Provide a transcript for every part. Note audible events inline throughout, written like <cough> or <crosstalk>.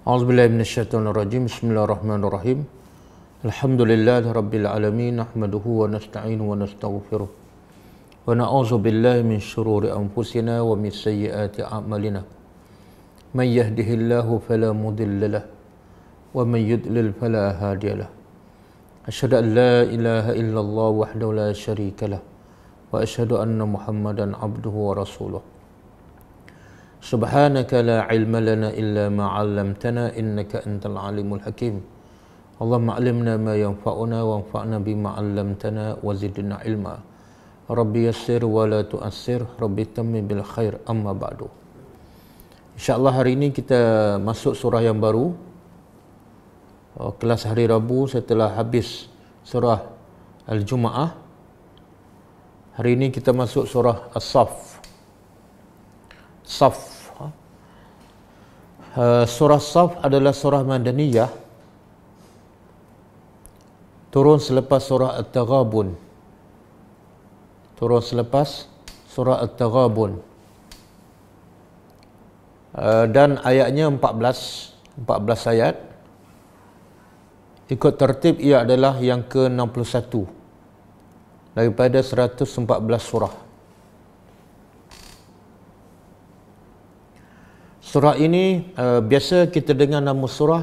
A'udzubillahi minasyaitonirrajim. Bismillahirrahmanirrahim. Alhamdulillahirabbilalamin. Nahmaduhu wa nasta'inuhu wa nastaghfiruh. Wa na'udzu billahi min syururi anfusina wa min sayyiati a'malina. Man yahdihillahu fala mudhillalah wa man yudlil fala hadiyalah. Asyhadu an la ilaha illallah wahdahu la syarikalah wa asyhadu anna Muhammadan 'abduhu wa rasuluhu. Subhanaka la ilma lana illa ma 'allamtana innaka antal alimul hakim. Allah 'allimna ma yanfa'una wanfa'na bima 'allamtana wa zidna ilma. Rabbi yassir wa la tu'assir, Rabbi tammim bil khair amma ba'du. Insya-Allah hari ini kita masuk surah yang baru. Oh, kelas hari Rabu setelah habis surah Al-Jumaah. Hari ini kita masuk surah As-Saff. Saf. Ha? Eh, surah Saf adalah surah Madaniyah. Turun selepas surah At-Taghabun. Turun selepas surah At-Taghabun. Eh, dan ayatnya 14, 14 ayat. Ikut tertib ia adalah yang ke-61 daripada 114 surah. Surah ini uh, biasa kita dengar nama surah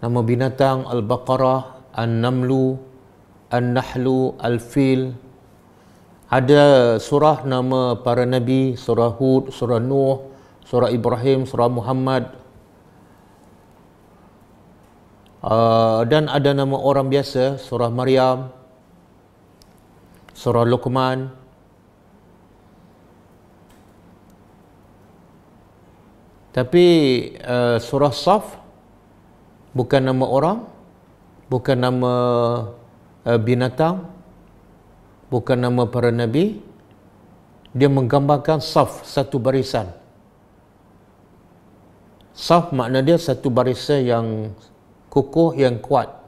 nama binatang Al-Baqarah, An-Namlu, An-Nahlu, Al-Fil. Ada surah nama para nabi, surah Hud, surah Nuh, surah Ibrahim, surah Muhammad. Uh, dan ada nama orang biasa, surah Maryam, surah Luqman. Tapi uh, surah Saf bukan nama orang, bukan nama uh, binatang, bukan nama para nabi. Dia menggambarkan Saf satu barisan. Saf makna dia satu barisan yang kukuh yang kuat.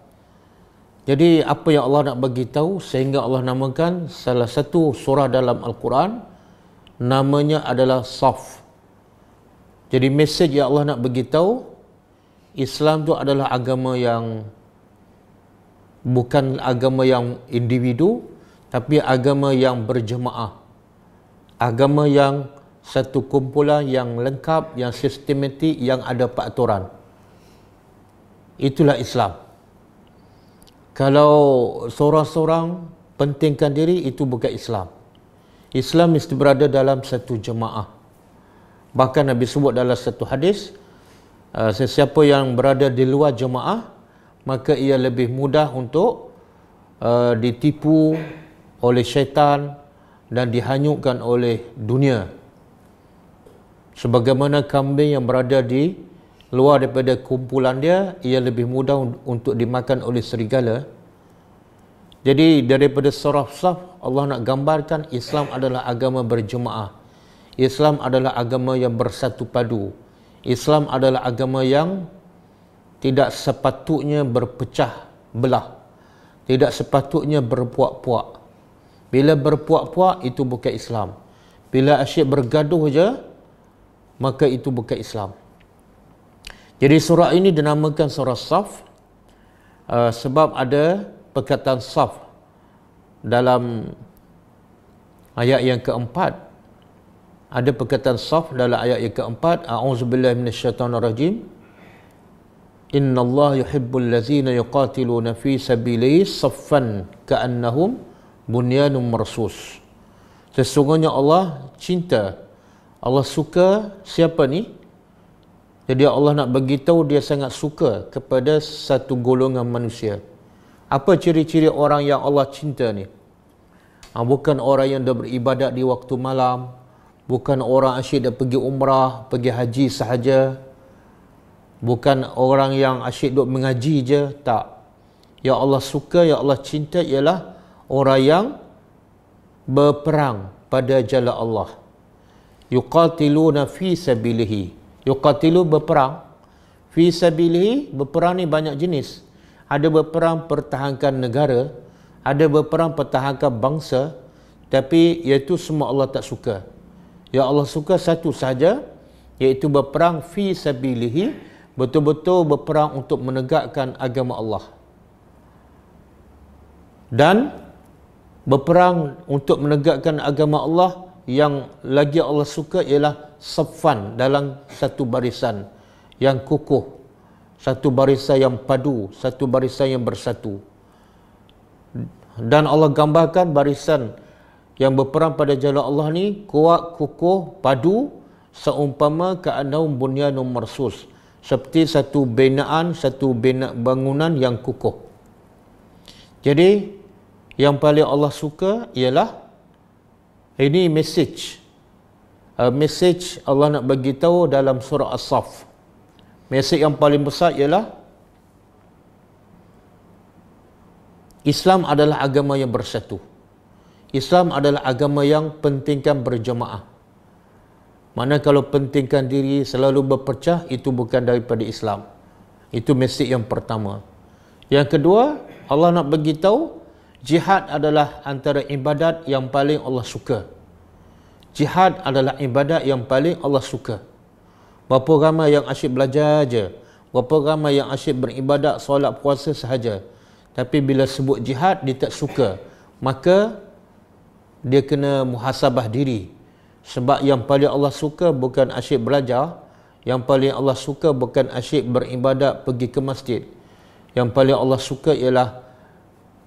Jadi apa yang Allah nak bagi tahu sehingga Allah namakan salah satu surah dalam Al-Quran namanya adalah Saf. Jadi mesej yang Allah nak beritahu Islam tu adalah agama yang bukan agama yang individu tapi agama yang berjemaah. Agama yang satu kumpulan yang lengkap, yang sistematik, yang ada peraturan. Itulah Islam. Kalau seorang-seorang pentingkan diri itu bukan Islam. Islam mesti berada dalam satu jemaah. Bahkan Nabi sebut dalam satu hadis, ah, siapa yang berada di luar jemaah, maka ia lebih mudah untuk uh, ditipu oleh syaitan dan dihanyutkan oleh dunia. Sebagaimana kambing yang berada di luar daripada kumpulan dia, ia lebih mudah untuk dimakan oleh serigala. Jadi daripada saraf-saraf, Allah nak gambarkan Islam adalah agama berjemaah. Islam adalah agama yang bersatu padu. Islam adalah agama yang tidak sepatutnya berpecah belah. Tidak sepatutnya berpuak-puak. Bila berpuak-puak, itu bukan Islam. Bila asyik bergaduh saja, maka itu bukan Islam. Jadi surah ini dinamakan surah Saf uh, sebab ada perkataan Saf dalam ayat yang keempat ada perkataan saf dalam ayat yang keempat a'udzubillahi minasyaitonirrajim innallaha yuhibbul ladzina yuqatiluna fi sabilihi saffan ka'annahum bunyanun marsus sesungguhnya Allah cinta Allah suka siapa ni jadi Allah nak bagi tahu dia sangat suka kepada satu golongan manusia apa ciri-ciri orang yang Allah cinta ni ah, bukan orang yang dah beribadat di waktu malam bukan orang asyik dia pergi umrah, pergi haji sahaja. Bukan orang yang asyik duduk mengaji je, tak. Ya Allah suka, ya Allah cinta ialah orang yang berperang pada jalan Allah. Yukatilu na fi sabilihi. Yukatilu berperang. Fi sabilihi berperang ni banyak jenis. Ada berperang pertahankan negara, ada berperang pertahankan bangsa, tapi iaitu semua Allah tak suka. Ya Allah suka satu saja, iaitu berperang fi sabilihi betul-betul berperang untuk menegakkan agama Allah dan berperang untuk menegakkan agama Allah yang lagi Allah suka ialah safan dalam satu barisan yang kukuh satu barisan yang padu satu barisan yang bersatu dan Allah gambarkan barisan yang berperang pada jalan Allah ni kuat kukuh padu seumpama keadaan bunyanun marsus seperti satu binaan satu bina bangunan yang kukuh jadi yang paling Allah suka ialah ini message uh, message Allah nak bagi tahu dalam surah as-saf message yang paling besar ialah Islam adalah agama yang bersatu Islam adalah agama yang pentingkan berjemaah. Mana kalau pentingkan diri selalu berpecah itu bukan daripada Islam. Itu mesej yang pertama. Yang kedua, Allah nak bagi jihad adalah antara ibadat yang paling Allah suka. Jihad adalah ibadat yang paling Allah suka. Berapa ramai yang asyik belajar saja, berapa ramai yang asyik beribadat solat puasa sahaja. Tapi bila sebut jihad dia tak suka. Maka dia kena muhasabah diri sebab yang paling Allah suka bukan asyik belajar yang paling Allah suka bukan asyik beribadat pergi ke masjid yang paling Allah suka ialah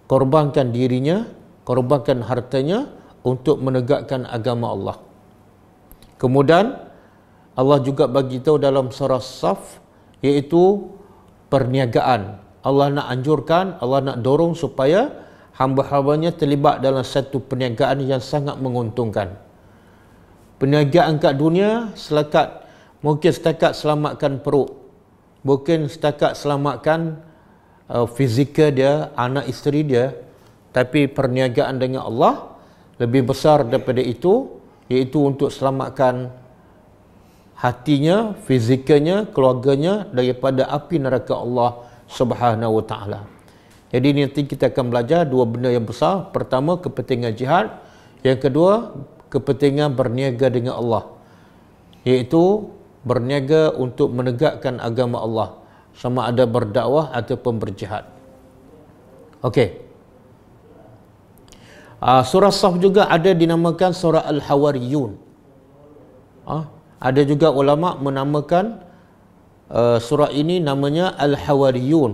korbankan dirinya korbankan hartanya untuk menegakkan agama Allah kemudian Allah juga bagi tahu dalam surah Saf iaitu perniagaan Allah nak anjurkan Allah nak dorong supaya supaya hamba-hambanya terlibat dalam satu perniagaan yang sangat menguntungkan. Perniagaan kat dunia selakat mungkin setakat selamatkan perut. Mungkin setakat selamatkan uh, fizikal dia, anak isteri dia. Tapi perniagaan dengan Allah lebih besar daripada itu iaitu untuk selamatkan hatinya, fizikalnya, keluarganya daripada api neraka Allah Subhanahu Wa Ta'ala. Jadi nanti kita akan belajar dua benda yang besar. Pertama, kepentingan jihad. Yang kedua, kepentingan berniaga dengan Allah. Iaitu berniaga untuk menegakkan agama Allah. Sama ada berdakwah ataupun berjihad. Okey. Uh, surah Saf juga ada dinamakan Surah Al-Hawariyun. Uh, ada juga ulama' menamakan uh, surah ini namanya Al-Hawariyun.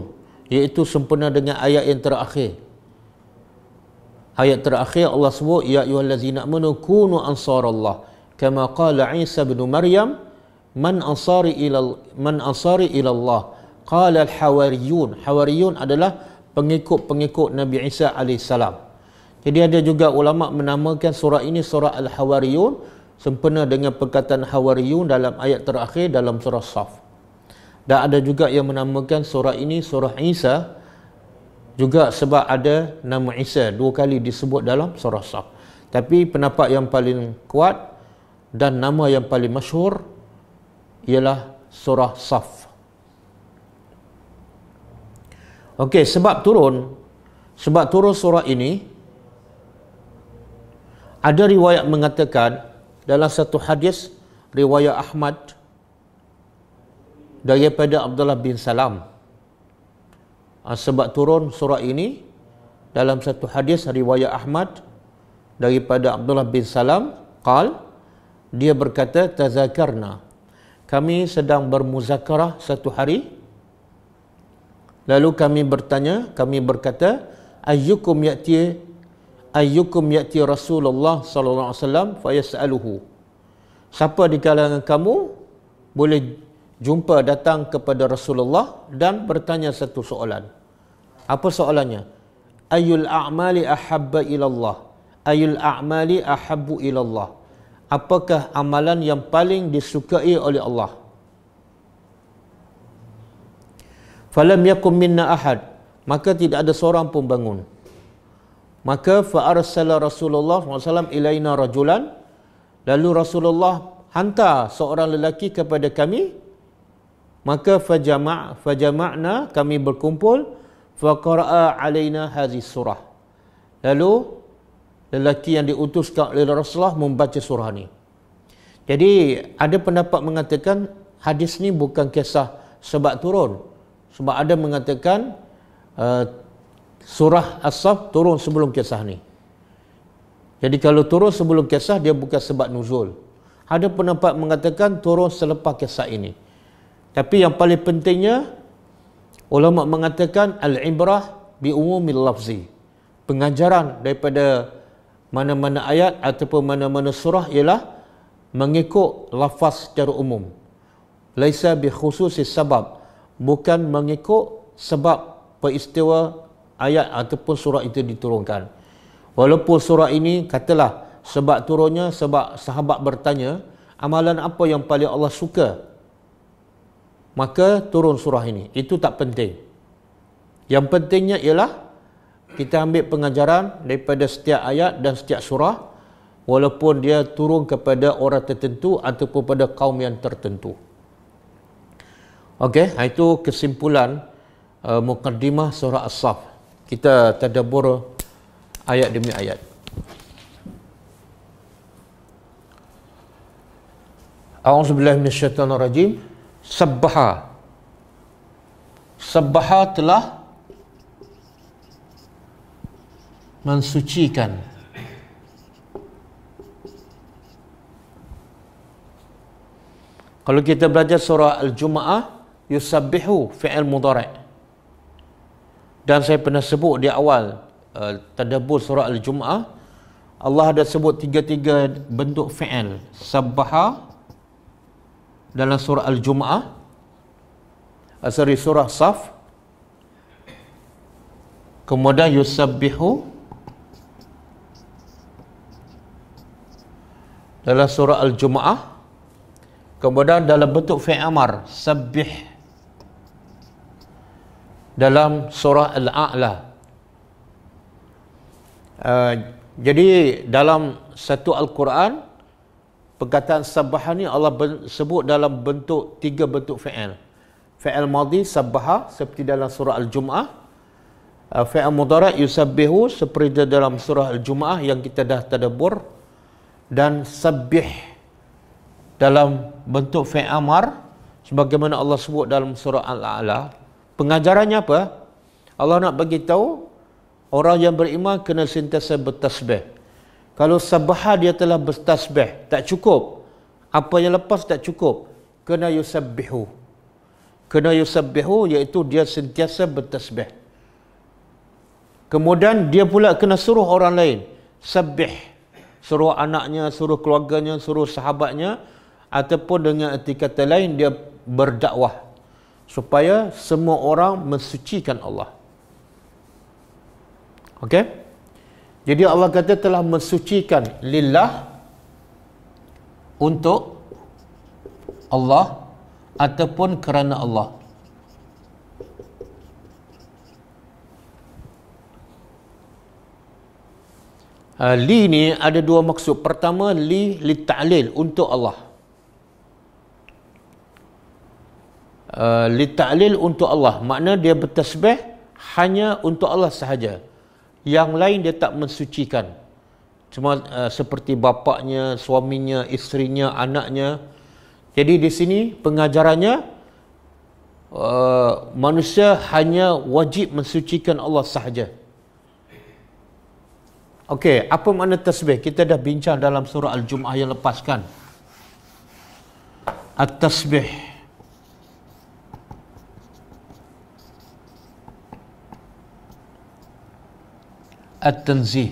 Al-Hawariyun iaitu sempena dengan ayat yang terakhir ayat terakhir Allah sebut ya ayyuhallazina amanu kunu ansarallah kama qala Isa bin Maryam man ansari ila man ansari ila Allah qala al-hawariyun hawariyun adalah pengikut-pengikut Nabi Isa alaihissalam jadi ada juga ulama menamakan surah ini surah al-hawariyun sempena dengan perkataan hawariyun dalam ayat terakhir dalam surah saf dan ada juga yang menamakan surah ini surah Isa juga sebab ada nama Isa dua kali disebut dalam surah Saf. Tapi pendapat yang paling kuat dan nama yang paling masyhur ialah surah Saf. Okey, sebab turun sebab turun surah ini ada riwayat mengatakan dalam satu hadis riwayat Ahmad daripada Abdullah bin Salam. Ah, sebab turun surah ini dalam satu hadis riwayat Ahmad daripada Abdullah bin Salam qal dia berkata tazakarna kami sedang bermuzakarah satu hari lalu kami bertanya kami berkata ayyukum yati ayyukum yati Rasulullah sallallahu alaihi wasallam fa yasaluhu siapa di kalangan kamu boleh jumpa datang kepada Rasulullah dan bertanya satu soalan. Apa soalannya? Ayul a'mali ahabba ilallah. Ayul a'mali ahabbu ilallah. Apakah amalan yang paling disukai oleh Allah? Falam yakum minna ahad. Maka tidak ada seorang pun bangun. Maka fa'arsala Rasulullah SAW ilayna rajulan. Lalu Rasulullah hantar seorang lelaki kepada Kami maka fajama' fajama'na kami berkumpul faqara'a alaina hadhihi surah lalu lelaki yang diutuskan oleh Rasulullah membaca surah ni jadi ada pendapat mengatakan hadis ni bukan kisah sebab turun sebab ada mengatakan uh, surah as-saf turun sebelum kisah ni jadi kalau turun sebelum kisah dia bukan sebab nuzul ada pendapat mengatakan turun selepas kisah ini tapi yang paling pentingnya ulama mengatakan al-ibrah bi umumil lafzi. Pengajaran daripada mana-mana ayat ataupun mana-mana surah ialah mengikut lafaz secara umum. Laisa bi khususis sabab. Bukan mengikut sebab peristiwa ayat ataupun surah itu diturunkan. Walaupun surah ini katalah sebab turunnya sebab sahabat bertanya amalan apa yang paling Allah suka maka turun surah ini itu tak penting yang pentingnya ialah kita ambil pengajaran daripada setiap ayat dan setiap surah walaupun dia turun kepada orang tertentu ataupun kepada kaum yang tertentu Okey, ha, itu kesimpulan uh, mukaddimah surah As-Saf. Kita tadabbur ayat demi ayat. A'udzu billahi minasyaitonir rajim sabbaha sabbaha telah mensucikan kalau kita belajar surah al-jumaah Yusabihu fi'il mudhari dan saya pernah sebut di awal uh, tadabbur surah al-jumaah Allah ada sebut tiga-tiga bentuk fi'il sabbaha dalam surah Al-Jum'ah asari ah, surah Saf kemudian yusabbihu dalam surah Al-Jum'ah kemudian dalam bentuk fi'amar sabbih dalam surah Al-A'la uh, jadi dalam satu Al-Quran perkataan sabaha ni Allah sebut dalam bentuk tiga bentuk fi'il. Fi'il madhi sabaha seperti dalam surah Al-Jum'ah. Uh, fi'il mudara' yusabbihu seperti dalam surah Al-Jum'ah yang kita dah tadabbur dan sabbih dalam bentuk fi'il amar sebagaimana Allah sebut dalam surah Al-A'la. Pengajarannya apa? Allah nak bagi tahu orang yang beriman kena sentiasa bertasbih. Kalau sabahah dia telah bertasbih, tak cukup. Apa yang lepas tak cukup. Kena yusabihu, Kena yusabihu iaitu dia sentiasa bertasbih. Kemudian dia pula kena suruh orang lain. Sabih. Suruh anaknya, suruh keluarganya, suruh sahabatnya. Ataupun dengan erti kata lain, dia berdakwah. Supaya semua orang mensucikan Allah. Okay? Jadi Allah kata telah mensucikan lillah untuk Allah ataupun kerana Allah. Ha, li ni ada dua maksud. Pertama li li ta'lil untuk Allah. Ha, li ta'lil untuk Allah. Makna dia bertasbih hanya untuk Allah sahaja yang lain dia tak mensucikan cuma uh, seperti bapaknya suaminya isterinya anaknya jadi di sini pengajarannya uh, manusia hanya wajib mensucikan Allah sahaja okey apa makna tasbih kita dah bincang dalam surah al jumah yang lepaskan at-tasbih التنزيه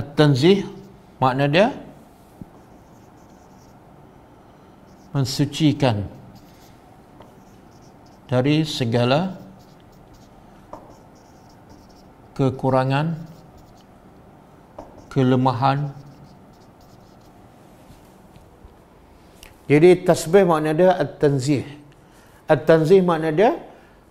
التنزيه معنى ده mensucikan dari segala kekurangan kelemahan jadi tasbih makna dia at-tanzih At-Tanzih makna dia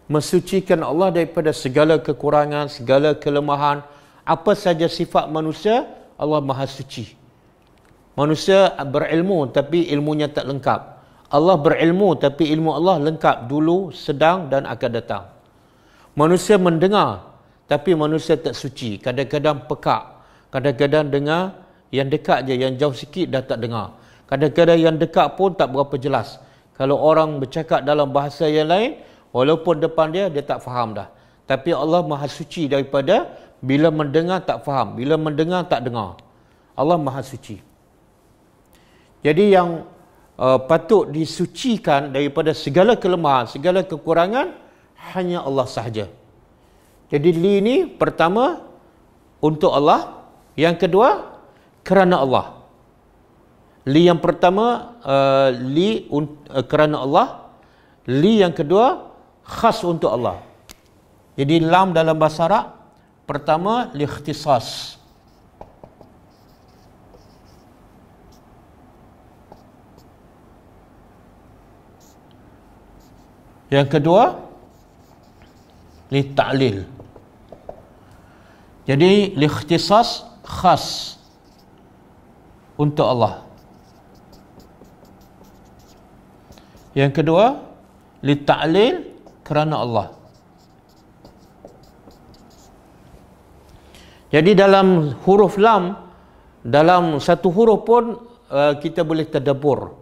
mensucikan Allah daripada segala kekurangan, segala kelemahan, apa saja sifat manusia, Allah Maha Suci. Manusia berilmu tapi ilmunya tak lengkap. Allah berilmu tapi ilmu Allah lengkap dulu, sedang dan akan datang. Manusia mendengar tapi manusia tak suci. Kadang-kadang pekak. Kadang-kadang dengar yang dekat je, yang jauh sikit dah tak dengar. Kadang-kadang yang dekat pun tak berapa jelas. Kalau orang bercakap dalam bahasa yang lain, walaupun depan dia, dia tak faham dah. Tapi Allah Maha Suci daripada bila mendengar tak faham, bila mendengar tak dengar. Allah Maha Suci. Jadi yang uh, patut disucikan daripada segala kelemahan, segala kekurangan, hanya Allah sahaja. Jadi li ini pertama untuk Allah, yang kedua kerana Allah li yang pertama uh, li un, uh, kerana Allah li yang kedua khas untuk Allah jadi lam dalam bahasa Arab pertama li ikhtisas yang kedua li ta'lil jadi li ikhtisas khas untuk Allah Yang kedua, li ta'lil kerana Allah. Jadi dalam huruf lam dalam satu huruf pun uh, kita boleh terdebur.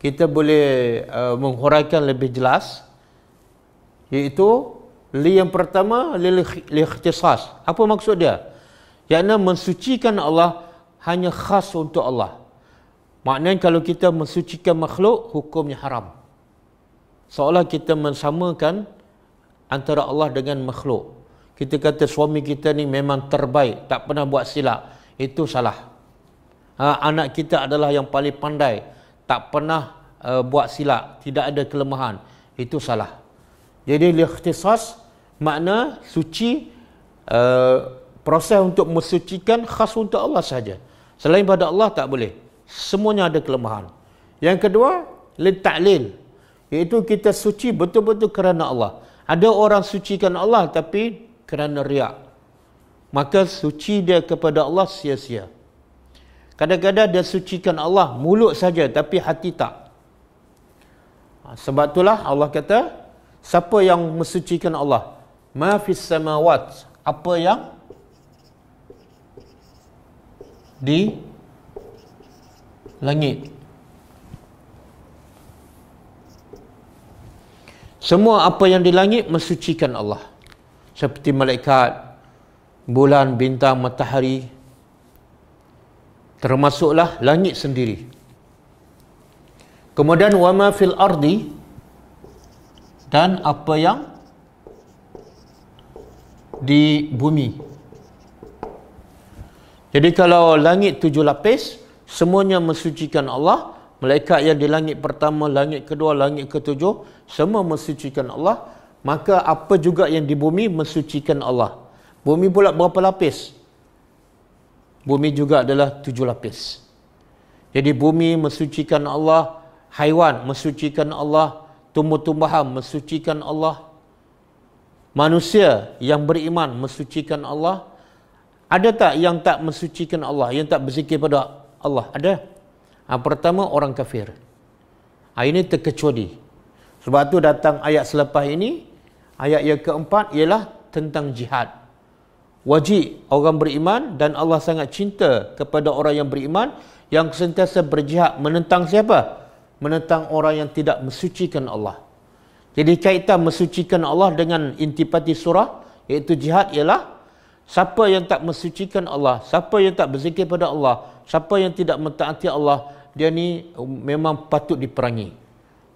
Kita boleh uh, menghuraikan lebih jelas iaitu li yang pertama li ikhtisas. Apa maksud dia? Yakni mensucikan Allah hanya khas untuk Allah. Maknanya kalau kita mensucikan makhluk, hukumnya haram. Seolah kita mensamakan antara Allah dengan makhluk. Kita kata suami kita ni memang terbaik, tak pernah buat silap. Itu salah. Ha, anak kita adalah yang paling pandai, tak pernah uh, buat silap, tidak ada kelemahan. Itu salah. Jadi lihtisas makna suci uh, proses untuk mensucikan khas untuk Allah saja. Selain pada Allah tak boleh. Semuanya ada kelemahan. Yang kedua, letaklil. Iaitu kita suci betul-betul kerana Allah. Ada orang sucikan Allah tapi kerana riak. Maka suci dia kepada Allah sia-sia. Kadang-kadang dia sucikan Allah mulut saja tapi hati tak. Ha, sebab itulah Allah kata, siapa yang mensucikan Allah? Ma fis samawat. Apa yang di langit Semua apa yang di langit mensucikan Allah. Seperti malaikat, bulan, bintang, matahari. Termasuklah langit sendiri. Kemudian wama fil ardi dan apa yang di bumi. Jadi kalau langit tujuh lapis, semuanya mensucikan Allah malaikat yang di langit pertama langit kedua langit ketujuh semua mensucikan Allah maka apa juga yang di bumi mensucikan Allah bumi pula berapa lapis bumi juga adalah tujuh lapis jadi bumi mensucikan Allah haiwan mensucikan Allah tumbuh-tumbuhan mensucikan Allah manusia yang beriman mensucikan Allah ada tak yang tak mensucikan Allah yang tak berzikir pada Allah ada. Ha, pertama orang kafir. Ha, ini terkecuali. Sebab tu datang ayat selepas ini, ayat yang keempat ialah tentang jihad. Wajib orang beriman dan Allah sangat cinta kepada orang yang beriman yang sentiasa berjihad menentang siapa? Menentang orang yang tidak mensucikan Allah. Jadi kaitan mensucikan Allah dengan intipati surah iaitu jihad ialah siapa yang tak mensucikan Allah, siapa yang tak berzikir pada Allah, siapa yang tidak mentaati Allah dia ni um, memang patut diperangi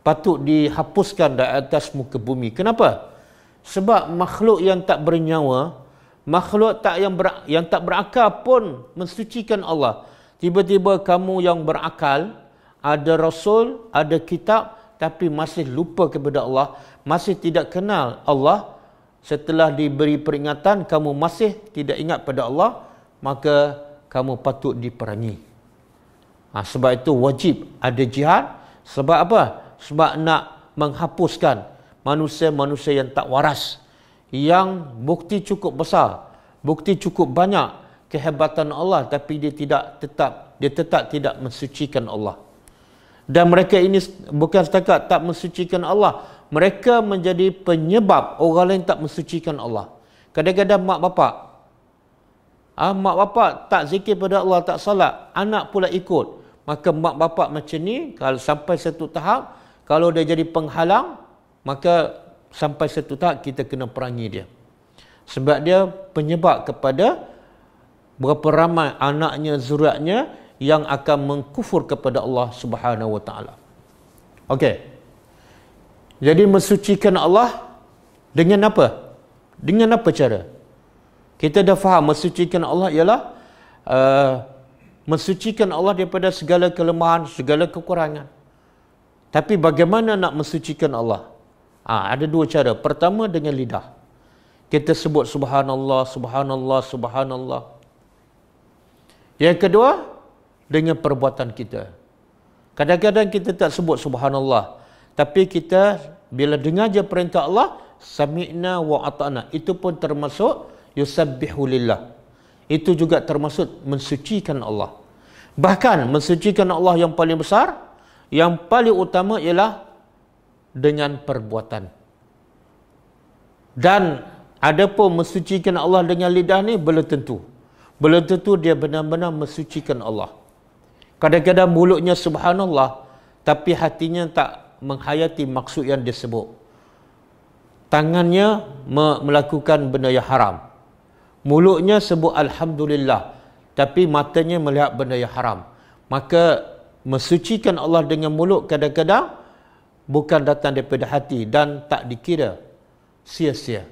patut dihapuskan dari atas muka bumi kenapa sebab makhluk yang tak bernyawa makhluk tak yang ber, yang tak berakal pun mensucikan Allah tiba-tiba kamu yang berakal ada rasul ada kitab tapi masih lupa kepada Allah masih tidak kenal Allah setelah diberi peringatan kamu masih tidak ingat pada Allah maka kamu patut diperangi. Ha, sebab itu wajib ada jihad. Sebab apa? Sebab nak menghapuskan manusia-manusia yang tak waras. Yang bukti cukup besar. Bukti cukup banyak kehebatan Allah. Tapi dia tidak tetap dia tetap tidak mensucikan Allah. Dan mereka ini bukan setakat tak mensucikan Allah. Mereka menjadi penyebab orang lain tak mensucikan Allah. Kadang-kadang mak bapak Ah ha, mak bapak tak zikir pada Allah, tak salat, anak pula ikut. Maka mak bapak macam ni kalau sampai satu tahap kalau dia jadi penghalang, maka sampai satu tahap kita kena perangi dia. Sebab dia penyebab kepada berapa ramai anaknya zuriatnya yang akan mengkufur kepada Allah Subhanahu Wa Taala. Okey. Jadi mensucikan Allah dengan apa? Dengan apa cara? Kita dah faham mensucikan Allah ialah uh, mensucikan Allah daripada segala kelemahan, segala kekurangan. Tapi bagaimana nak mensucikan Allah? Ha, ada dua cara. Pertama dengan lidah. Kita sebut subhanallah, subhanallah, subhanallah. Yang kedua dengan perbuatan kita. Kadang-kadang kita tak sebut subhanallah, tapi kita bila dengar je perintah Allah, sami'na wa ata'na. Itu pun termasuk yusabbihu lillah. Itu juga termasuk mensucikan Allah. Bahkan mensucikan Allah yang paling besar, yang paling utama ialah dengan perbuatan. Dan ada adapun mensucikan Allah dengan lidah ni belum tentu. Belum tentu dia benar-benar mensucikan Allah. Kadang-kadang mulutnya subhanallah tapi hatinya tak menghayati maksud yang disebut. Tangannya melakukan benda yang haram. Mulutnya sebut Alhamdulillah Tapi matanya melihat benda yang haram Maka Mesucikan Allah dengan mulut kadang-kadang Bukan datang daripada hati Dan tak dikira Sia-sia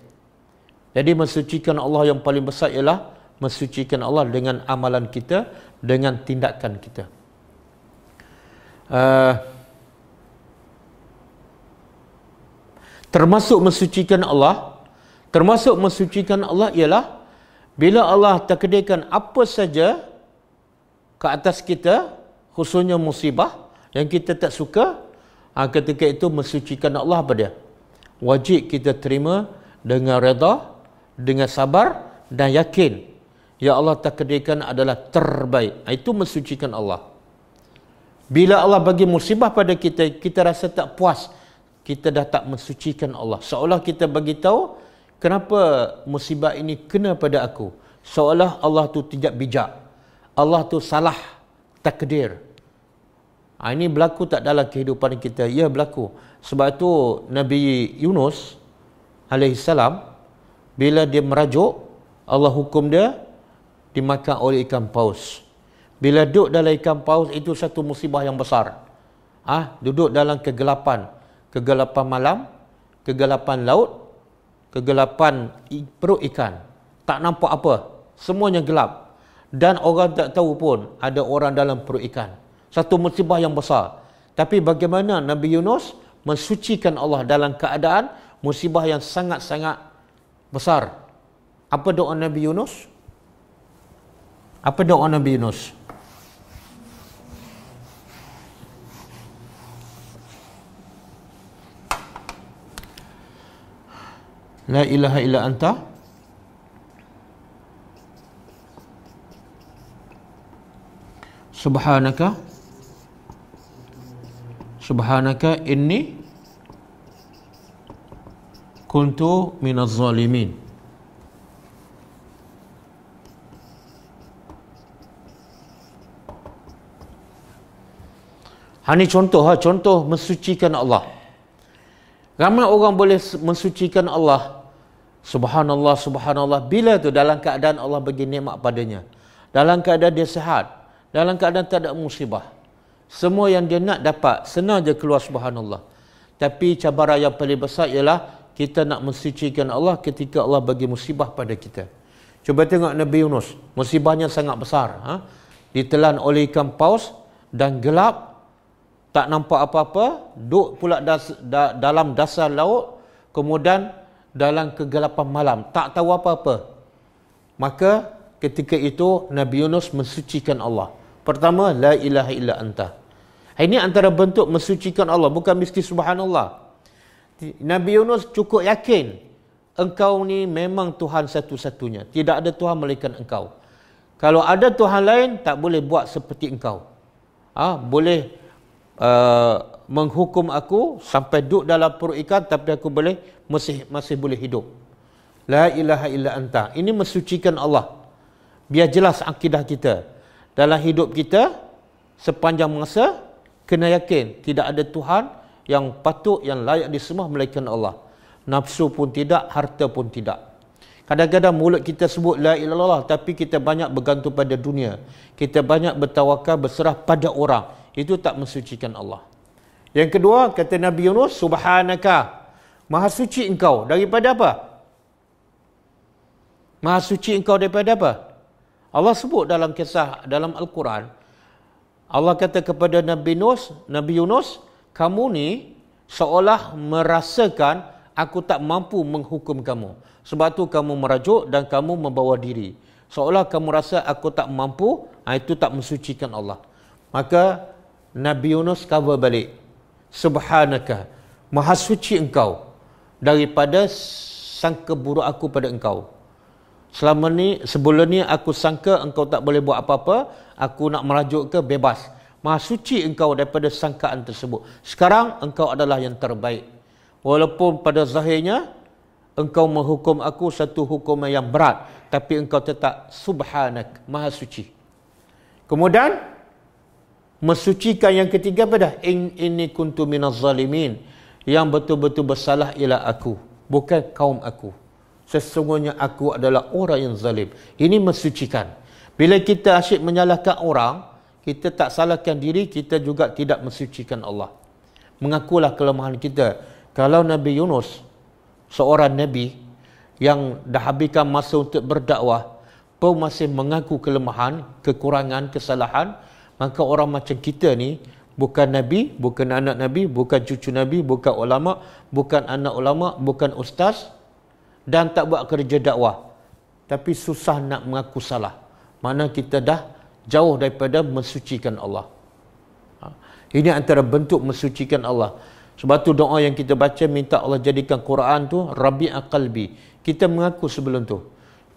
Jadi mesucikan Allah yang paling besar ialah Mesucikan Allah dengan amalan kita Dengan tindakan kita uh, Termasuk mesucikan Allah Termasuk mesucikan Allah ialah bila Allah terkedirkan apa saja ke atas kita, khususnya musibah yang kita tak suka, ha, ketika itu mensucikan Allah pada Wajib kita terima dengan reda, dengan sabar dan yakin. Ya Allah takdirkan adalah terbaik. Ha, itu mensucikan Allah. Bila Allah bagi musibah pada kita, kita rasa tak puas. Kita dah tak mensucikan Allah. Seolah kita bagi tahu, kenapa musibah ini kena pada aku seolah Allah tu tidak bijak Allah tu salah takdir ha, ini berlaku tak dalam kehidupan kita ya berlaku sebab itu Nabi Yunus alaihi salam bila dia merajuk Allah hukum dia dimakan oleh ikan paus bila duduk dalam ikan paus itu satu musibah yang besar ah ha, duduk dalam kegelapan kegelapan malam kegelapan laut kegelapan perut ikan tak nampak apa semuanya gelap dan orang tak tahu pun ada orang dalam perut ikan satu musibah yang besar tapi bagaimana Nabi Yunus mensucikan Allah dalam keadaan musibah yang sangat-sangat besar apa doa Nabi Yunus apa doa Nabi Yunus La ilaha illa anta Subhanaka Subhanaka inni kuntu minaz zalimin Ini ha, contoh ha, contoh mensucikan Allah Ramai orang boleh mensucikan Allah. Subhanallah, subhanallah. Bila tu dalam keadaan Allah bagi nikmat padanya. Dalam keadaan dia sehat. Dalam keadaan tak ada musibah. Semua yang dia nak dapat, senang je keluar subhanallah. Tapi cabaran yang paling besar ialah kita nak mensucikan Allah ketika Allah bagi musibah pada kita. Cuba tengok Nabi Yunus. Musibahnya sangat besar. Ha? Ditelan oleh ikan paus dan gelap tak nampak apa-apa, duduk pula das, da, dalam dasar laut, kemudian dalam kegelapan malam, tak tahu apa-apa. Maka ketika itu Nabi Yunus mensucikan Allah. Pertama, la ilaha illa anta. Ini antara bentuk mensucikan Allah, bukan mesti subhanallah. Nabi Yunus cukup yakin, engkau ni memang Tuhan satu-satunya. Tidak ada Tuhan melainkan engkau. Kalau ada Tuhan lain, tak boleh buat seperti engkau. Ah, ha, boleh Uh, menghukum aku sampai duduk dalam perut ikan tapi aku boleh masih masih boleh hidup. La ilaha illa anta. Ini mensucikan Allah. Biar jelas akidah kita. Dalam hidup kita sepanjang masa kena yakin tidak ada tuhan yang patut yang layak disembah melainkan Allah. Nafsu pun tidak, harta pun tidak. Kadang-kadang mulut kita sebut la ilallah, tapi kita banyak bergantung pada dunia. Kita banyak bertawakal berserah pada orang itu tak mensucikan Allah. Yang kedua kata Nabi Yunus subhanaka maha suci engkau daripada apa? Maha suci engkau daripada apa? Allah sebut dalam kisah dalam Al-Quran Allah kata kepada Nabi Yunus, Nabi Yunus, kamu ni seolah merasakan aku tak mampu menghukum kamu. Sebab tu kamu merajuk dan kamu membawa diri. Seolah kamu rasa aku tak mampu, ha, itu tak mensucikan Allah. Maka Nabi Yunus cover balik Subhanaka Maha suci engkau Daripada sangka buruk aku pada engkau Selama ni Sebelum ni aku sangka engkau tak boleh buat apa-apa Aku nak merajuk ke bebas Maha suci engkau daripada sangkaan tersebut Sekarang engkau adalah yang terbaik Walaupun pada zahirnya Engkau menghukum aku satu hukuman yang berat Tapi engkau tetap Subhanak Maha suci Kemudian mensucikan yang ketiga apa dah in inni kuntu minaz zalimin yang betul-betul bersalah ialah aku bukan kaum aku sesungguhnya aku adalah orang yang zalim ini mensucikan bila kita asyik menyalahkan orang kita tak salahkan diri kita juga tidak mensucikan Allah mengakulah kelemahan kita kalau Nabi Yunus seorang nabi yang dah habiskan masa untuk berdakwah pun masih mengaku kelemahan kekurangan kesalahan maka orang macam kita ni bukan nabi bukan anak nabi bukan cucu nabi bukan ulama bukan anak ulama bukan ustaz dan tak buat kerja dakwah tapi susah nak mengaku salah mana kita dah jauh daripada mensucikan Allah ha. ini antara bentuk mensucikan Allah sebab tu doa yang kita baca minta Allah jadikan Quran tu rabi'a qalbi kita mengaku sebelum tu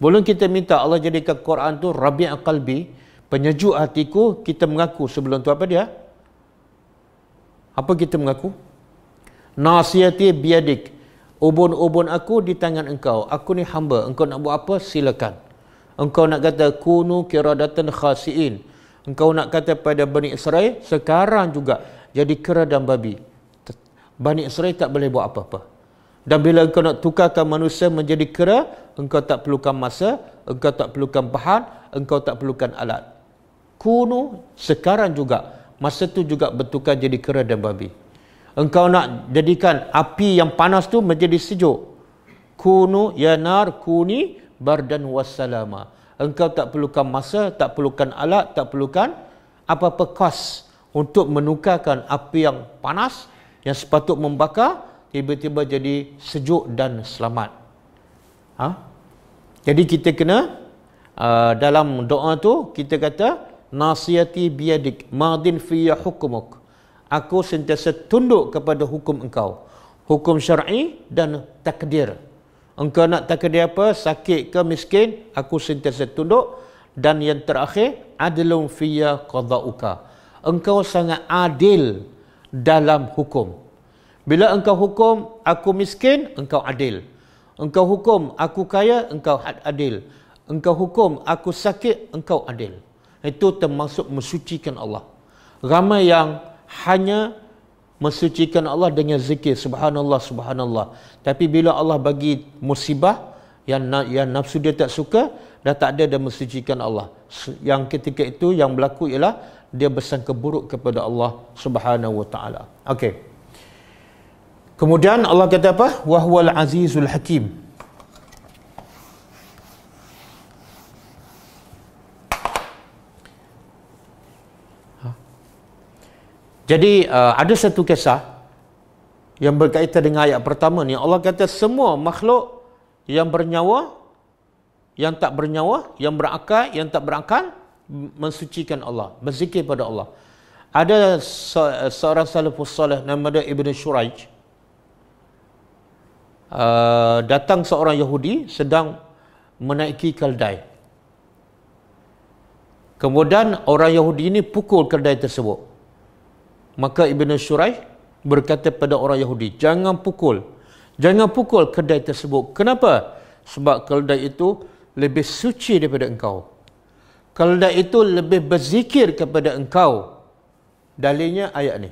Boleh kita minta Allah jadikan Quran tu rabi'a qalbi penyejuk hatiku kita mengaku sebelum tu apa dia apa kita mengaku nasiyati biadik ubun-ubun aku di tangan engkau aku ni hamba engkau nak buat apa silakan engkau nak kata kunu kiradatan khasiin engkau nak kata pada bani israel sekarang juga jadi kera dan babi bani israel tak boleh buat apa-apa dan bila engkau nak tukarkan manusia menjadi kera engkau tak perlukan masa engkau tak perlukan bahan engkau tak perlukan alat kuno sekarang juga masa tu juga bertukar jadi kera dan babi engkau nak jadikan api yang panas tu menjadi sejuk kuno yanar nar kuni bardan wassalama engkau tak perlukan masa tak perlukan alat tak perlukan apa-apa kos untuk menukarkan api yang panas yang sepatut membakar tiba-tiba jadi sejuk dan selamat ha jadi kita kena uh, dalam doa tu kita kata nasiyati biyadik madin fi hukumuk aku sentiasa tunduk kepada hukum engkau hukum syar'i dan takdir engkau nak takdir apa sakit ke miskin aku sentiasa tunduk dan yang terakhir adlum fi qada'uka engkau sangat adil dalam hukum bila engkau hukum aku miskin engkau adil engkau hukum aku kaya engkau adil engkau hukum aku sakit engkau adil itu termasuk mensucikan Allah. Ramai yang hanya mensucikan Allah dengan zikir subhanallah subhanallah. Tapi bila Allah bagi musibah yang yang nafsu dia tak suka, dah tak ada dah mensucikan Allah. Yang ketika itu yang berlaku ialah dia bersangka buruk kepada Allah Subhanahu wa taala. Okey. Kemudian Allah kata apa? Wahwal Azizul Hakim. Jadi uh, ada satu kisah yang berkaitan dengan ayat pertama ni. Allah kata semua makhluk yang bernyawa, yang tak bernyawa, yang berakal, yang tak berakal, mensucikan Allah, berzikir pada Allah. Ada se- seorang salafus salih nama dia Ibn Shuraij. Uh, datang seorang Yahudi sedang menaiki keldai. Kemudian orang Yahudi ini pukul keldai tersebut. Maka Ibn Shuraih berkata kepada orang Yahudi, jangan pukul. Jangan pukul kedai tersebut. Kenapa? Sebab kedai itu lebih suci daripada engkau. Kedai itu lebih berzikir kepada engkau. Dalilnya ayat ni.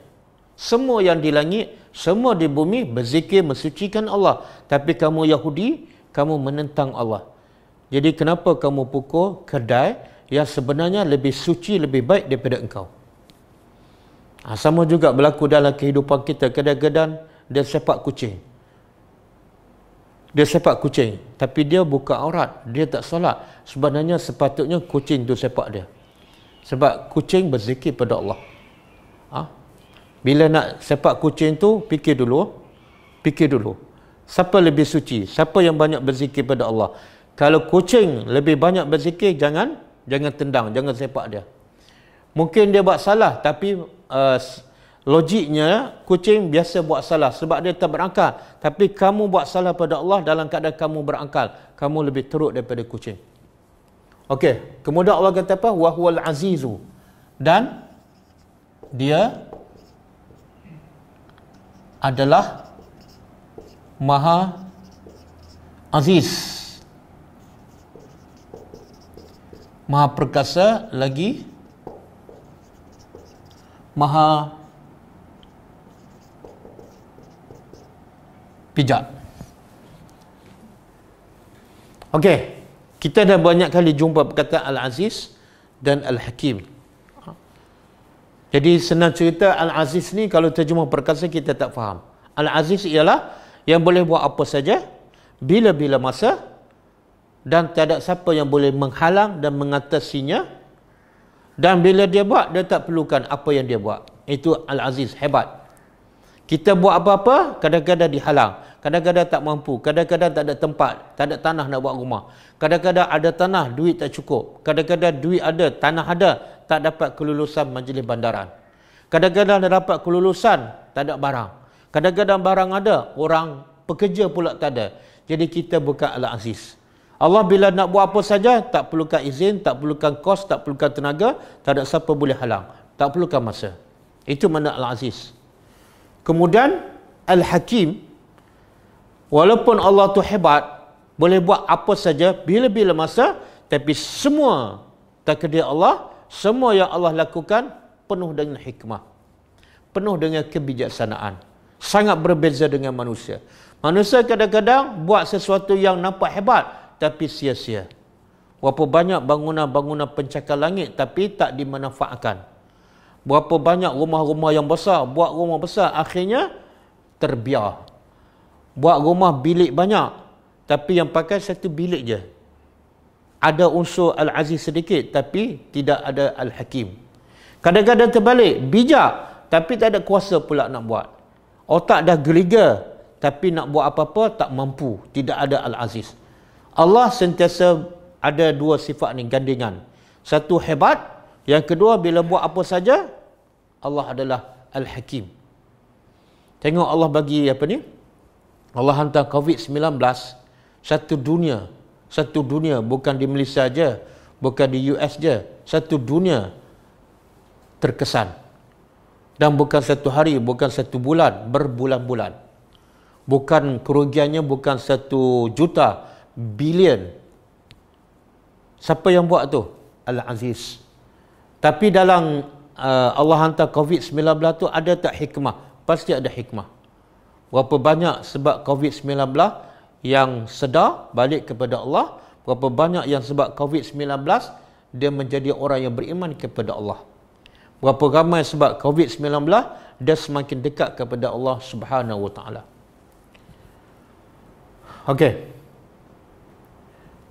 Semua yang di langit, semua di bumi berzikir mensucikan Allah. Tapi kamu Yahudi, kamu menentang Allah. Jadi kenapa kamu pukul kedai yang sebenarnya lebih suci, lebih baik daripada engkau? Ha, sama juga berlaku dalam kehidupan kita. Kadang-kadang dia sepak kucing. Dia sepak kucing. Tapi dia buka aurat. Dia tak solat. Sebenarnya sepatutnya kucing tu sepak dia. Sebab kucing berzikir pada Allah. Ha? Bila nak sepak kucing tu, fikir dulu. Fikir dulu. Siapa lebih suci? Siapa yang banyak berzikir pada Allah? Kalau kucing lebih banyak berzikir, jangan jangan tendang, jangan sepak dia. Mungkin dia buat salah, tapi uh, logiknya kucing biasa buat salah sebab dia tak berakal tapi kamu buat salah pada Allah dalam keadaan kamu berakal kamu lebih teruk daripada kucing okey kemudian Allah kata apa wahwal azizu dan dia adalah maha aziz maha perkasa lagi maha pijak. Okey, kita dah banyak kali jumpa perkataan Al-Aziz dan Al-Hakim. Jadi senang cerita Al-Aziz ni kalau terjemah perkasa kita tak faham. Al-Aziz ialah yang boleh buat apa saja bila-bila masa dan tiada siapa yang boleh menghalang dan mengatasinya dan bila dia buat, dia tak perlukan apa yang dia buat. Itu Al-Aziz, hebat. Kita buat apa-apa, kadang-kadang dihalang. Kadang-kadang tak mampu. Kadang-kadang tak ada tempat. Tak ada tanah nak buat rumah. Kadang-kadang ada tanah, duit tak cukup. Kadang-kadang duit ada, tanah ada. Tak dapat kelulusan majlis bandaran. Kadang-kadang dia dapat kelulusan, tak ada barang. Kadang-kadang barang ada, orang pekerja pula tak ada. Jadi kita buka Al-Aziz. Allah bila nak buat apa saja, tak perlukan izin, tak perlukan kos, tak perlukan tenaga, tak ada siapa boleh halang. Tak perlukan masa. Itu mana Al-Aziz. Kemudian, Al-Hakim, walaupun Allah tu hebat, boleh buat apa saja, bila-bila masa, tapi semua takdir Allah, semua yang Allah lakukan, penuh dengan hikmah. Penuh dengan kebijaksanaan. Sangat berbeza dengan manusia. Manusia kadang-kadang buat sesuatu yang nampak hebat, tapi sia-sia. Berapa banyak bangunan-bangunan pencakar langit tapi tak dimanfaatkan. Berapa banyak rumah-rumah yang besar, buat rumah besar akhirnya terbiar. Buat rumah bilik banyak tapi yang pakai satu bilik je. Ada unsur Al-Aziz sedikit tapi tidak ada Al-Hakim. Kadang-kadang terbalik, bijak tapi tak ada kuasa pula nak buat. Otak dah geliga tapi nak buat apa-apa tak mampu, tidak ada Al-Aziz. Allah sentiasa ada dua sifat ni gandingan. Satu hebat, yang kedua bila buat apa saja Allah adalah al-hakim. Tengok Allah bagi apa ni? Allah hantar COVID-19 satu dunia, satu dunia bukan di Malaysia aja, bukan di US je, satu dunia terkesan. Dan bukan satu hari, bukan satu bulan, berbulan-bulan. Bukan kerugiannya bukan satu juta, bilion. Siapa yang buat tu? Al-Aziz. Tapi dalam uh, Allah hantar COVID-19 tu ada tak hikmah? Pasti ada hikmah. Berapa banyak sebab COVID-19 yang sedar balik kepada Allah. Berapa banyak yang sebab COVID-19 dia menjadi orang yang beriman kepada Allah. Berapa ramai sebab COVID-19 dia semakin dekat kepada Allah Subhanahu Wa Taala. Okay.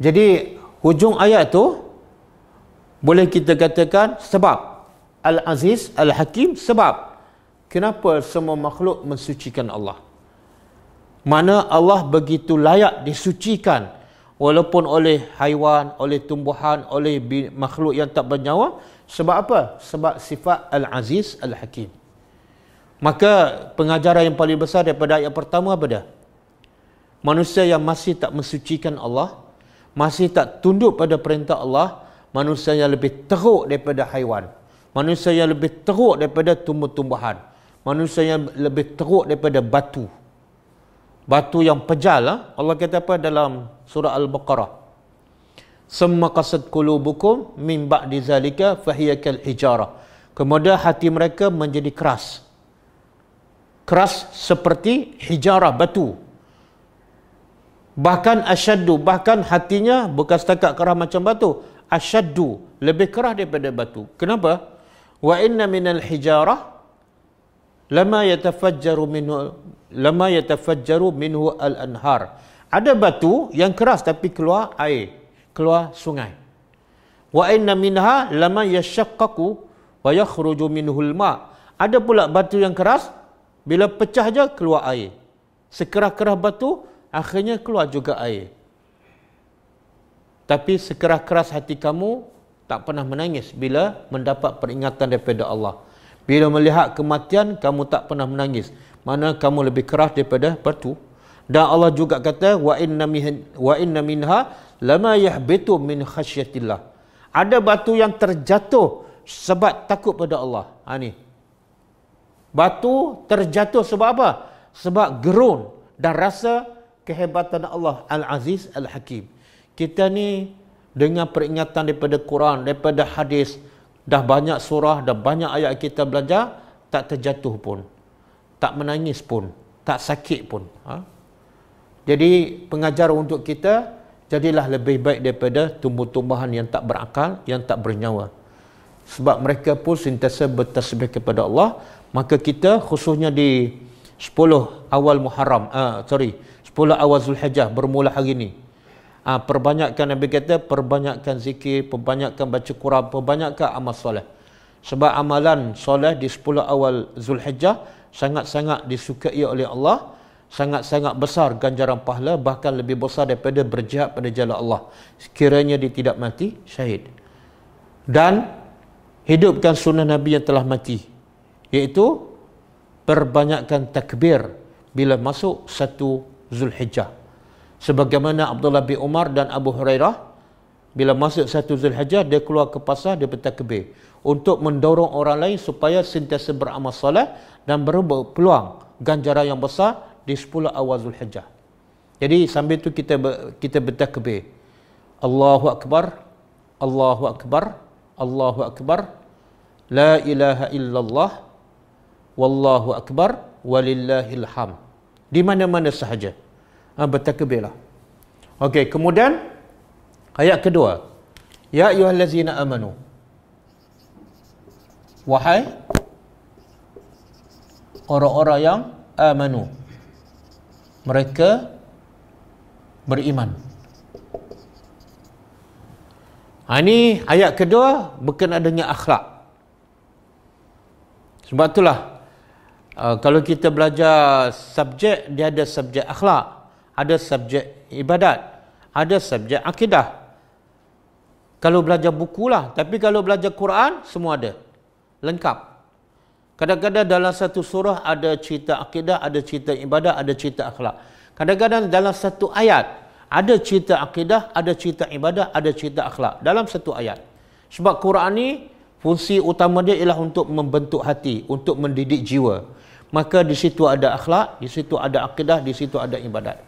Jadi hujung ayat tu boleh kita katakan sebab Al-Aziz Al-Hakim sebab kenapa semua makhluk mensucikan Allah. Mana Allah begitu layak disucikan walaupun oleh haiwan, oleh tumbuhan, oleh makhluk yang tak bernyawa sebab apa? Sebab sifat Al-Aziz Al-Hakim. Maka pengajaran yang paling besar daripada ayat pertama apa dah Manusia yang masih tak mensucikan Allah, masih tak tunduk pada perintah Allah, manusia yang lebih teruk daripada haiwan. Manusia yang lebih teruk daripada tumbuh-tumbuhan. Manusia yang lebih teruk daripada batu. Batu yang pejal. Ha? Allah kata apa dalam surah Al-Baqarah? Semma qasad qulubukum mimba ba'di zalika fahiya hijarah. Kemudian hati mereka menjadi keras. Keras seperti hijarah batu Bahkan asyaddu, bahkan hatinya bukan setakat kerah macam batu. Asyaddu, lebih kerah daripada batu. Kenapa? Wa inna minal hijarah lama yatafajjaru minhu lama yatafajjaru minhu al-anhar. Ada batu yang keras tapi keluar air, keluar sungai. Wa inna minha lama yashaqqaqu wa yakhruju minhu al-ma. Ada pula batu yang keras bila pecah je keluar air. Sekerah-kerah batu akhirnya keluar juga air. Tapi sekeras-keras hati kamu tak pernah menangis bila mendapat peringatan daripada Allah. Bila melihat kematian kamu tak pernah menangis. Mana kamu lebih keras daripada batu? Dan Allah juga kata wa inna minha lama yahbitu min khasyatillah. Ada batu yang terjatuh sebab takut pada Allah. Ha ni. Batu terjatuh sebab apa? Sebab gerun dan rasa kehebatan Allah Al-Aziz Al-Hakim. Kita ni dengan peringatan daripada Quran, daripada hadis, dah banyak surah, dah banyak ayat kita belajar, tak terjatuh pun. Tak menangis pun. Tak sakit pun. Ha? Jadi, pengajar untuk kita, jadilah lebih baik daripada tumbuh-tumbuhan yang tak berakal, yang tak bernyawa. Sebab mereka pun sentiasa bertasbih kepada Allah, maka kita khususnya di 10 awal Muharram, uh, sorry, 10 awal Zulhijjah bermula hari ini. Ha, perbanyakkan Nabi kata, perbanyakkan zikir, perbanyakkan baca Quran, perbanyakkan amal soleh. Sebab amalan soleh di 10 awal Zulhijjah sangat-sangat disukai oleh Allah. Sangat-sangat besar ganjaran pahala bahkan lebih besar daripada berjihad pada jalan Allah. Sekiranya dia tidak mati, syahid. Dan hidupkan sunnah Nabi yang telah mati. Iaitu perbanyakkan takbir bila masuk satu Zulhijjah. Sebagaimana Abdullah bin Umar dan Abu Hurairah bila masuk satu Zulhijjah dia keluar ke pasar dia bertakbir untuk mendorong orang lain supaya sentiasa beramal soleh dan berpeluang ganjaran yang besar di 10 awal Zulhijjah. Jadi sambil tu kita kita bertakbir. Allahu akbar. Allahu akbar. Allahu akbar. La ilaha illallah. Wallahu akbar. Walillahilham. Di mana-mana sahaja ha, bertakbirlah. Okey, kemudian ayat kedua. Ya ayyuhallazina amanu. Wahai orang-orang yang amanu. Mereka beriman. Ha, ini ayat kedua berkenaan dengan akhlak. Sebab itulah uh, kalau kita belajar subjek, dia ada subjek akhlak ada subjek ibadat, ada subjek akidah. Kalau belajar buku lah, tapi kalau belajar Quran, semua ada. Lengkap. Kadang-kadang dalam satu surah ada cerita akidah, ada cerita ibadat, ada cerita akhlak. Kadang-kadang dalam satu ayat, ada cerita akidah, ada cerita ibadat, ada cerita akhlak. Dalam satu ayat. Sebab Quran ni, fungsi utama dia ialah untuk membentuk hati, untuk mendidik jiwa. Maka di situ ada akhlak, di situ ada akidah, di situ ada ibadat.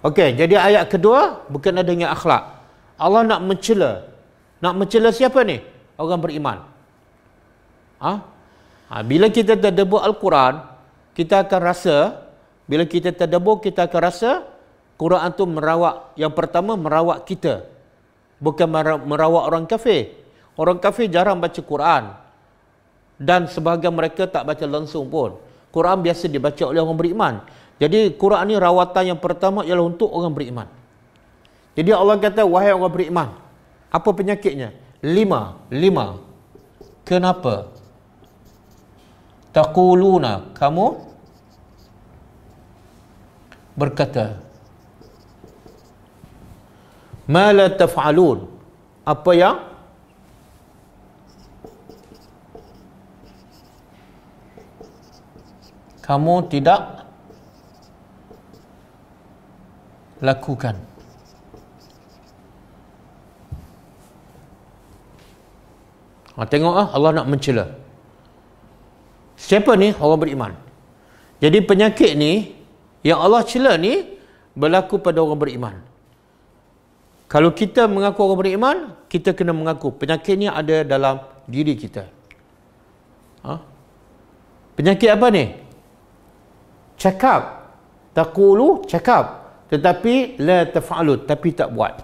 Okey, jadi ayat kedua berkenaan dengan akhlak. Allah nak mencela. Nak mencela siapa ni? Orang beriman. Ha? ha? bila kita terdebur Al-Quran, kita akan rasa, bila kita terdebur, kita akan rasa, Quran tu merawak yang pertama merawak kita. Bukan merawak orang kafir. Orang kafir jarang baca Quran. Dan sebahagian mereka tak baca langsung pun. Quran biasa dibaca oleh orang beriman. Jadi Quran ni rawatan yang pertama ialah untuk orang beriman. Jadi Allah kata, wahai orang beriman. Apa penyakitnya? Lima. Lima. Kenapa? Takuluna. Kamu berkata. Mala taf'alun. Apa yang? Kamu tidak lakukan ha, tengok ah Allah nak mencela siapa ni orang beriman jadi penyakit ni yang Allah cela ni berlaku pada orang beriman kalau kita mengaku orang beriman kita kena mengaku penyakit ni ada dalam diri kita ha? penyakit apa ni cakap takulu cakap tetapi la taf'alu tapi tak buat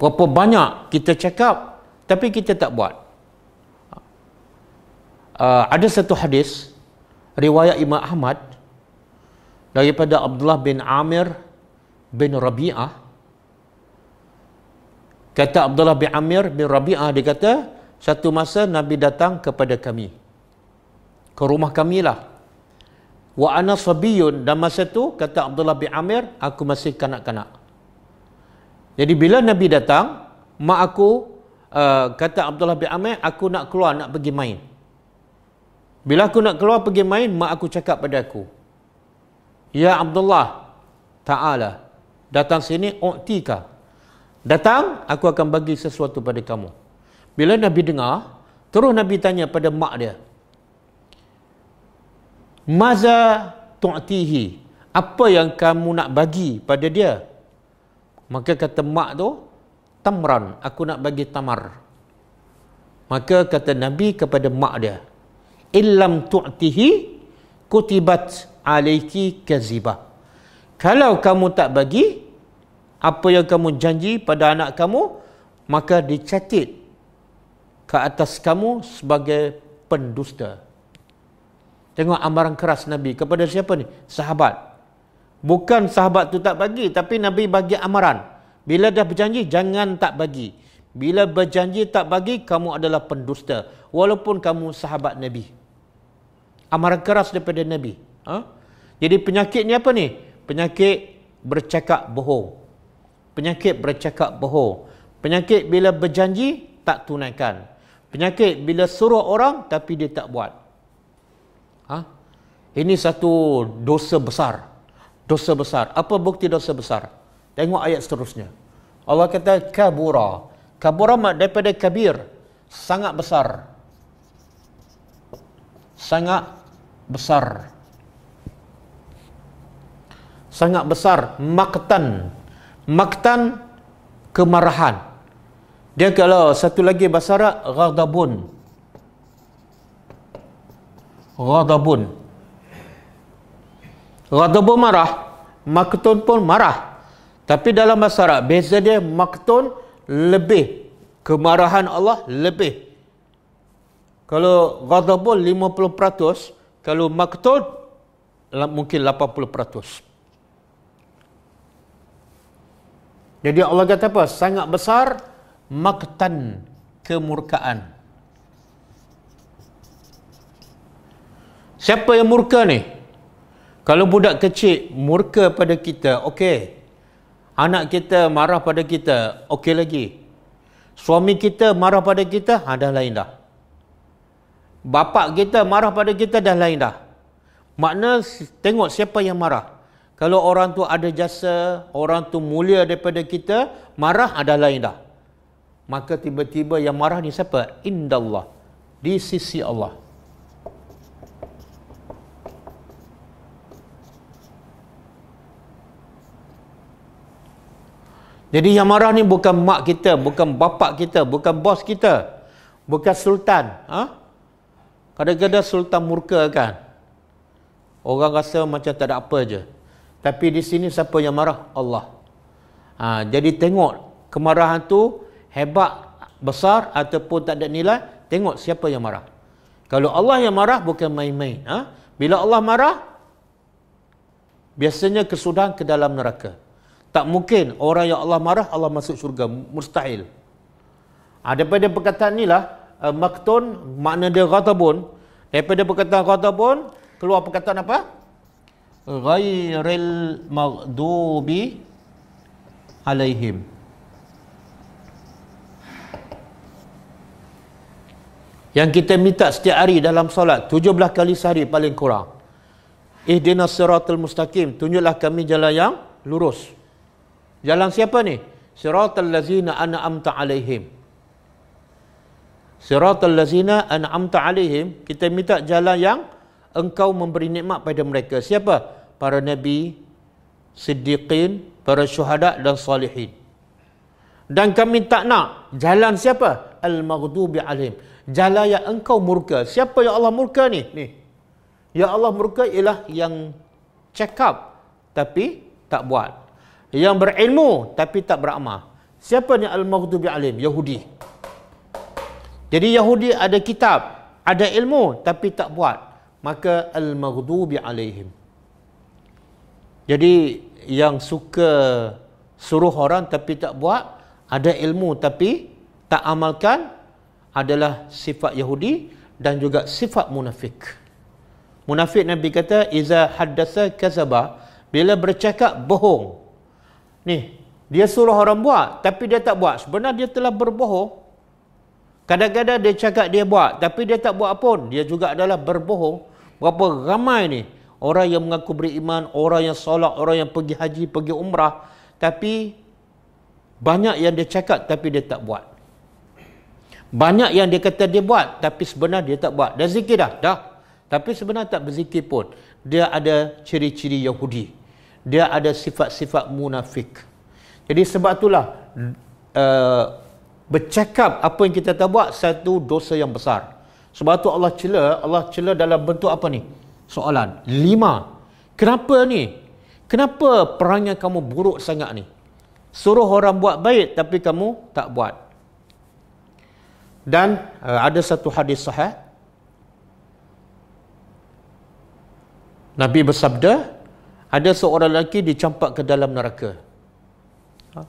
berapa banyak kita cakap tapi kita tak buat uh, ada satu hadis riwayat Imam Ahmad daripada Abdullah bin Amir bin Rabi'ah kata Abdullah bin Amir bin Rabi'ah dia kata satu masa Nabi datang kepada kami ke rumah kami lah Wa ana sabiyun dan masa tu kata Abdullah bin Amir aku masih kanak-kanak. Jadi bila Nabi datang, mak aku uh, kata Abdullah bin Amir aku nak keluar nak pergi main. Bila aku nak keluar pergi main, mak aku cakap pada aku. Ya Abdullah, ta'ala. Datang sini, u'tika. Datang, aku akan bagi sesuatu pada kamu. Bila Nabi dengar, terus Nabi tanya pada mak dia. Maza tu'tihi. Apa yang kamu nak bagi pada dia? Maka kata mak tu, tamran, aku nak bagi tamar. Maka kata Nabi kepada mak dia, illam tu'tihi kutibat alaiki kaziba. Kalau kamu tak bagi apa yang kamu janji pada anak kamu, maka dicatit ke atas kamu sebagai pendusta. Tengok amaran keras Nabi kepada siapa ni? Sahabat. Bukan sahabat tu tak bagi, tapi Nabi bagi amaran. Bila dah berjanji, jangan tak bagi. Bila berjanji tak bagi, kamu adalah pendusta. Walaupun kamu sahabat Nabi. Amaran keras daripada Nabi. Ha? Jadi penyakit ni apa ni? Penyakit bercakap bohong. Penyakit bercakap bohong. Penyakit bila berjanji, tak tunaikan. Penyakit bila suruh orang, tapi dia tak buat. Ini satu dosa besar. Dosa besar. Apa bukti dosa besar? Tengok ayat seterusnya. Allah kata kabura. Kabura mak daripada kabir. Sangat besar. Sangat besar. Sangat besar. Maktan. Maktan kemarahan. Dia kalau satu lagi bahasa Arab, Ghadabun. Ghadabun. Ghadab marah, maktun pun marah. Tapi dalam bahasa Arab beza dia maktun lebih kemarahan Allah lebih. Kalau ghadab 50%, kalau maktun mungkin 80%. Jadi Allah kata apa? Sangat besar maktan kemurkaan. Siapa yang murka ni? Kalau budak kecil murka pada kita, okey. Anak kita marah pada kita, okey lagi. Suami kita marah pada kita, ha, dah lain dah. Bapa kita marah pada kita, dah lain dah. Makna tengok siapa yang marah. Kalau orang tu ada jasa, orang tu mulia daripada kita, marah ada ha, lain dah. Maka tiba-tiba yang marah ni siapa? Allah, Di sisi Allah. Jadi yang marah ni bukan mak kita, bukan bapak kita, bukan bos kita, bukan sultan. Ha? Kadang-kadang ha? sultan murka kan? Orang rasa macam tak ada apa je. Tapi di sini siapa yang marah? Allah. Ha, jadi tengok kemarahan tu hebat, besar ataupun tak ada nilai. Tengok siapa yang marah. Kalau Allah yang marah bukan main-main. Ha? Bila Allah marah, biasanya kesudahan ke dalam neraka. Tak mungkin orang yang Allah marah Allah masuk syurga mustahil. Ha, daripada perkataan inilah uh, maktun makna dia ghatabun. Daripada perkataan ghatabun keluar perkataan apa? Ghairil maghdubi alaihim. Yang kita minta setiap hari dalam solat 17 kali sehari paling kurang. Ihdinas siratal mustaqim, tunjuklah kami jalan yang lurus. Jalan siapa ni? Siratul lazina an'amta alaihim. Siratul lazina an'amta alaihim. Kita minta jalan yang engkau memberi nikmat pada mereka. Siapa? Para nabi, siddiqin, para syuhada dan salihin. Dan kami tak nak jalan siapa? Al-maghdubi alaihim. Jalan yang engkau murka. Siapa yang Allah murka ni? Ni. Yang Allah murka ialah yang cakap tapi tak buat yang berilmu tapi tak beramal. Siapa ni al-maghdubi alim? Yahudi. Jadi Yahudi ada kitab, ada ilmu tapi tak buat. Maka al-maghdubi alim. Jadi yang suka suruh orang tapi tak buat, ada ilmu tapi tak amalkan adalah sifat Yahudi dan juga sifat munafik. Munafik Nabi kata iza haddatsa kazaba bila bercakap bohong. Ni, dia suruh orang buat tapi dia tak buat. Sebenarnya dia telah berbohong. Kadang-kadang dia cakap dia buat tapi dia tak buat pun. Dia juga adalah berbohong. Berapa ramai ni orang yang mengaku beriman, orang yang solat, orang yang pergi haji, pergi umrah tapi banyak yang dia cakap tapi dia tak buat. Banyak yang dia kata dia buat tapi sebenarnya dia tak buat. Dah zikir dah, dah. Tapi sebenarnya tak berzikir pun. Dia ada ciri-ciri Yahudi dia ada sifat-sifat munafik. Jadi sebab itulah uh, bercakap apa yang kita tak buat satu dosa yang besar. Sebab tu Allah cela, Allah cela dalam bentuk apa ni? Soalan lima. Kenapa ni? Kenapa perangnya kamu buruk sangat ni? Suruh orang buat baik tapi kamu tak buat. Dan uh, ada satu hadis sahih. Nabi bersabda, ada seorang lelaki dicampak ke dalam neraka ha?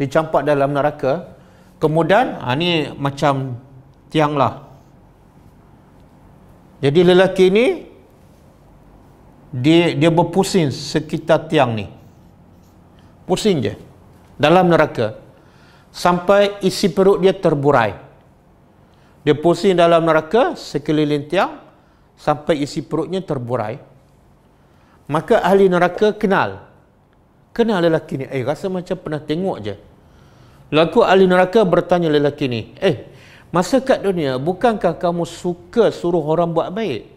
dicampak dalam neraka kemudian ha, ni macam tiang lah jadi lelaki ni dia, dia berpusing sekitar tiang ni pusing je dalam neraka sampai isi perut dia terburai dia pusing dalam neraka sekeliling tiang sampai isi perutnya terburai. Maka ahli neraka kenal. Kenal lelaki ni. Eh, rasa macam pernah tengok je. Laku ahli neraka bertanya lelaki ni. Eh, masa kat dunia, bukankah kamu suka suruh orang buat baik?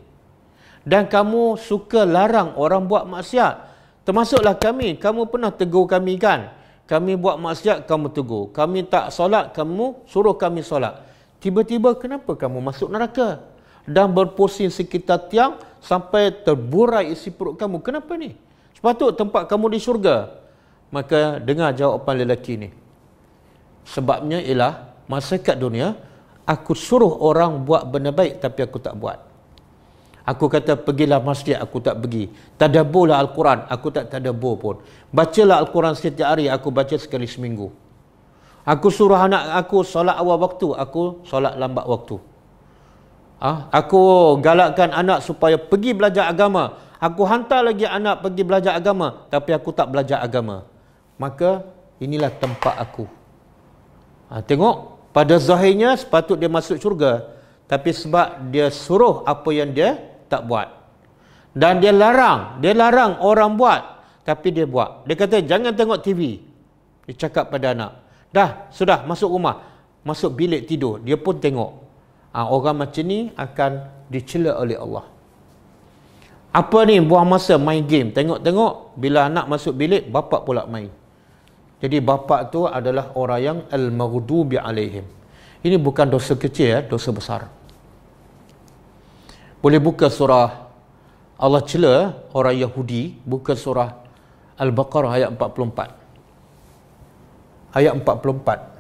Dan kamu suka larang orang buat maksiat? Termasuklah kami. Kamu pernah tegur kami kan? Kami buat maksiat, kamu tegur. Kami tak solat, kamu suruh kami solat. Tiba-tiba kenapa kamu masuk neraka? Dan berpusing sekitar tiang, sampai terburai isi perut kamu. Kenapa ni? Sepatut tempat kamu di syurga. Maka dengar jawapan lelaki ni. Sebabnya ialah masa kat dunia, aku suruh orang buat benda baik tapi aku tak buat. Aku kata pergilah masjid, aku tak pergi. Tadaburlah Al-Quran, aku tak tadabur pun. Bacalah Al-Quran setiap hari, aku baca sekali seminggu. Aku suruh anak aku solat awal waktu, aku solat lambat waktu. Ah? Aku galakkan anak supaya pergi belajar agama. Aku hantar lagi anak pergi belajar agama. Tapi aku tak belajar agama. Maka inilah tempat aku. Ha, tengok. Pada zahirnya sepatut dia masuk syurga. Tapi sebab dia suruh apa yang dia tak buat. Dan dia larang. Dia larang orang buat. Tapi dia buat. Dia kata jangan tengok TV. Dia cakap pada anak. Dah sudah masuk rumah. Masuk bilik tidur. Dia pun tengok ha, orang macam ni akan dicela oleh Allah. Apa ni buang masa main game? Tengok-tengok bila anak masuk bilik bapak pula main. Jadi bapak tu adalah orang yang al-maghdubi alaihim. Ini bukan dosa kecil ya, dosa besar. Boleh buka surah Allah cela orang Yahudi, buka surah Al-Baqarah ayat 44. Ayat 44.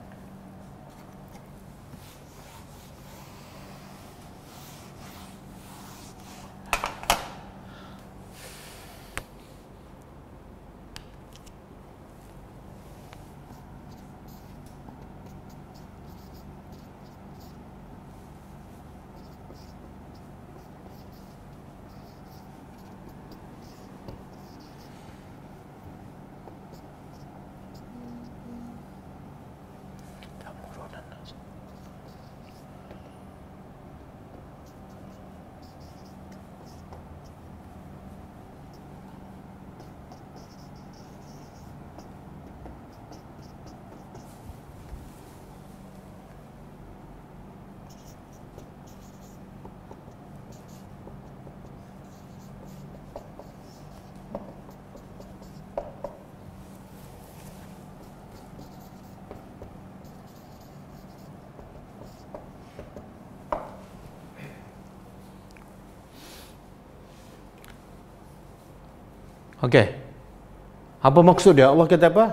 Apa maksud dia? Allah kata apa?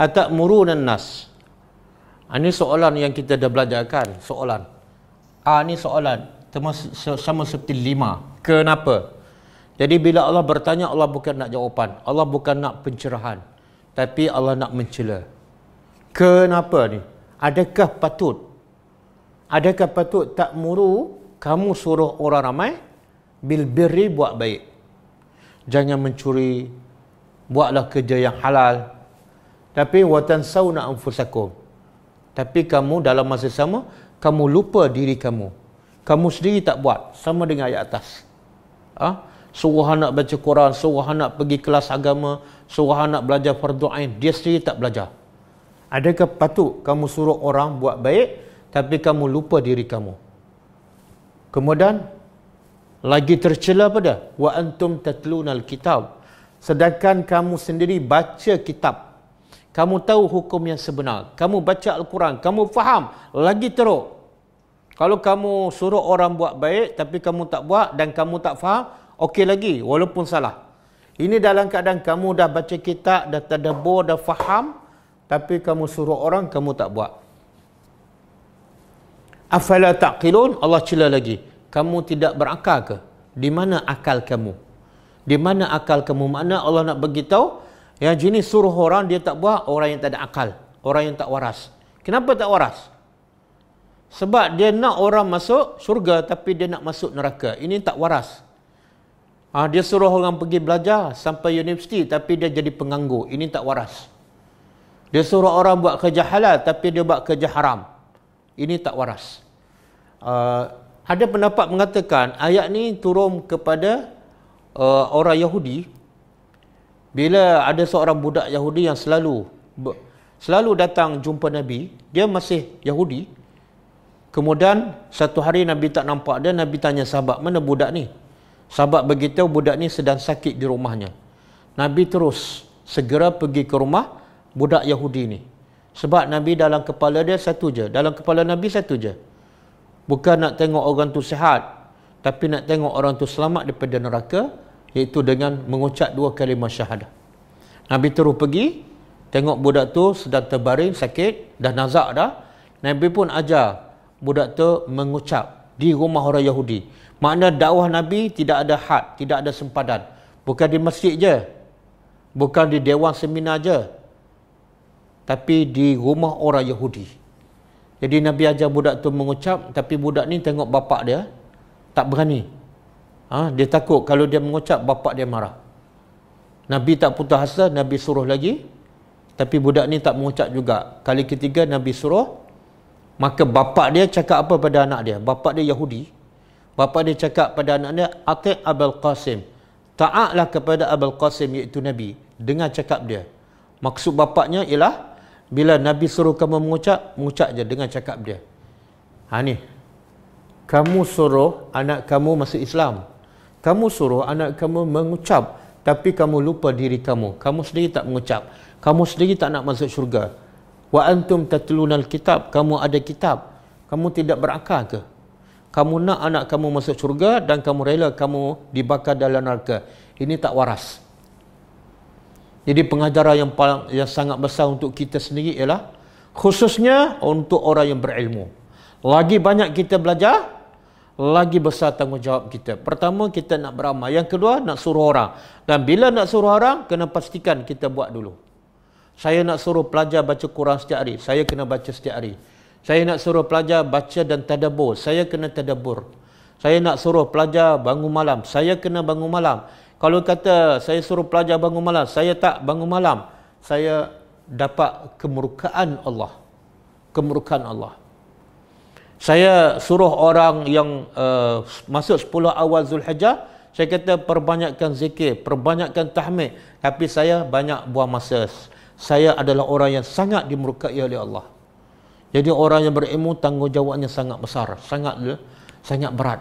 Atakmuruna nas. Ah, ini soalan yang kita dah belajarkan, soalan. Ah ini soalan sama, sama seperti lima. Kenapa? Jadi bila Allah bertanya Allah bukan nak jawapan. Allah bukan nak pencerahan. Tapi Allah nak mencela. Kenapa ni? Adakah patut? Adakah patut tak muru kamu suruh orang ramai bil buat baik. Jangan mencuri, buatlah kerja yang halal tapi watan sauna anfusakum tapi kamu dalam masa sama kamu lupa diri kamu kamu sendiri tak buat sama dengan ayat atas ah ha? suruh anak baca Quran suruh anak pergi kelas agama suruh anak belajar fardu ain dia sendiri tak belajar adakah patut kamu suruh orang buat baik tapi kamu lupa diri kamu kemudian lagi tercela pada wa antum tatluna alkitab kitab Sedangkan kamu sendiri baca kitab. Kamu tahu hukum yang sebenar. Kamu baca Al-Quran. Kamu faham. Lagi teruk. Kalau kamu suruh orang buat baik tapi kamu tak buat dan kamu tak faham, okey lagi walaupun salah. Ini dalam keadaan kamu dah baca kitab, dah terdebur, dah faham tapi kamu suruh orang, kamu tak buat. Afala taqilun? Allah cila lagi. Kamu tidak berakal ke? Di mana akal kamu? di mana akal kamu makna Allah nak beritahu yang jenis suruh orang dia tak buat orang yang tak ada akal orang yang tak waras kenapa tak waras sebab dia nak orang masuk syurga tapi dia nak masuk neraka ini tak waras ha, dia suruh orang pergi belajar sampai universiti tapi dia jadi penganggur ini tak waras dia suruh orang buat kerja halal tapi dia buat kerja haram ini tak waras uh, ada pendapat mengatakan ayat ni turun kepada uh, orang Yahudi bila ada seorang budak Yahudi yang selalu selalu datang jumpa Nabi, dia masih Yahudi. Kemudian satu hari Nabi tak nampak dia, Nabi tanya sahabat, "Mana budak ni?" Sahabat begitu budak ni sedang sakit di rumahnya. Nabi terus segera pergi ke rumah budak Yahudi ni. Sebab Nabi dalam kepala dia satu je, dalam kepala Nabi satu je. Bukan nak tengok orang tu sihat, tapi nak tengok orang tu selamat daripada neraka iaitu dengan mengucap dua kalimah syahadah Nabi terus pergi tengok budak tu sedang terbaring sakit dah nazak dah Nabi pun ajar budak tu mengucap di rumah orang Yahudi makna dakwah Nabi tidak ada had tidak ada sempadan bukan di masjid je bukan di dewan seminar je tapi di rumah orang Yahudi jadi Nabi ajar budak tu mengucap tapi budak ni tengok bapak dia tak berani. Ha? Dia takut kalau dia mengucap, bapak dia marah. Nabi tak putus asa, Nabi suruh lagi. Tapi budak ni tak mengucap juga. Kali ketiga Nabi suruh, maka bapak dia cakap apa pada anak dia? Bapak dia Yahudi. Bapak dia cakap pada anak dia, Atik Abul Qasim. Taatlah kepada Abul Qasim iaitu Nabi. Dengar cakap dia. Maksud bapaknya ialah, bila Nabi suruh kamu mengucap, mengucap je dengan cakap dia. Ha ni, kamu suruh anak kamu masuk Islam. Kamu suruh anak kamu mengucap tapi kamu lupa diri kamu. Kamu sendiri tak mengucap. Kamu sendiri tak nak masuk syurga. Wa antum tatluna kitab. kamu ada kitab. Kamu tidak berakal ke? Kamu nak anak kamu masuk syurga dan kamu rela kamu dibakar dalam neraka. Ini tak waras. Jadi pengajaran yang paling yang sangat besar untuk kita sendiri ialah khususnya untuk orang yang berilmu. Lagi banyak kita belajar, lagi besar tanggungjawab kita. Pertama, kita nak beramal. Yang kedua, nak suruh orang. Dan bila nak suruh orang, kena pastikan kita buat dulu. Saya nak suruh pelajar baca Quran setiap hari. Saya kena baca setiap hari. Saya nak suruh pelajar baca dan tadabur. Saya kena tadabur. Saya nak suruh pelajar bangun malam. Saya kena bangun malam. Kalau kata saya suruh pelajar bangun malam, saya tak bangun malam. Saya dapat kemurkaan Allah. Kemurkaan Allah saya suruh orang yang uh, masuk 10 awal Zulhijjah saya kata perbanyakkan zikir perbanyakkan tahmid tapi saya banyak buang masa saya adalah orang yang sangat dimurkai oleh Allah jadi orang yang berilmu tanggungjawabnya sangat besar sangat sangat berat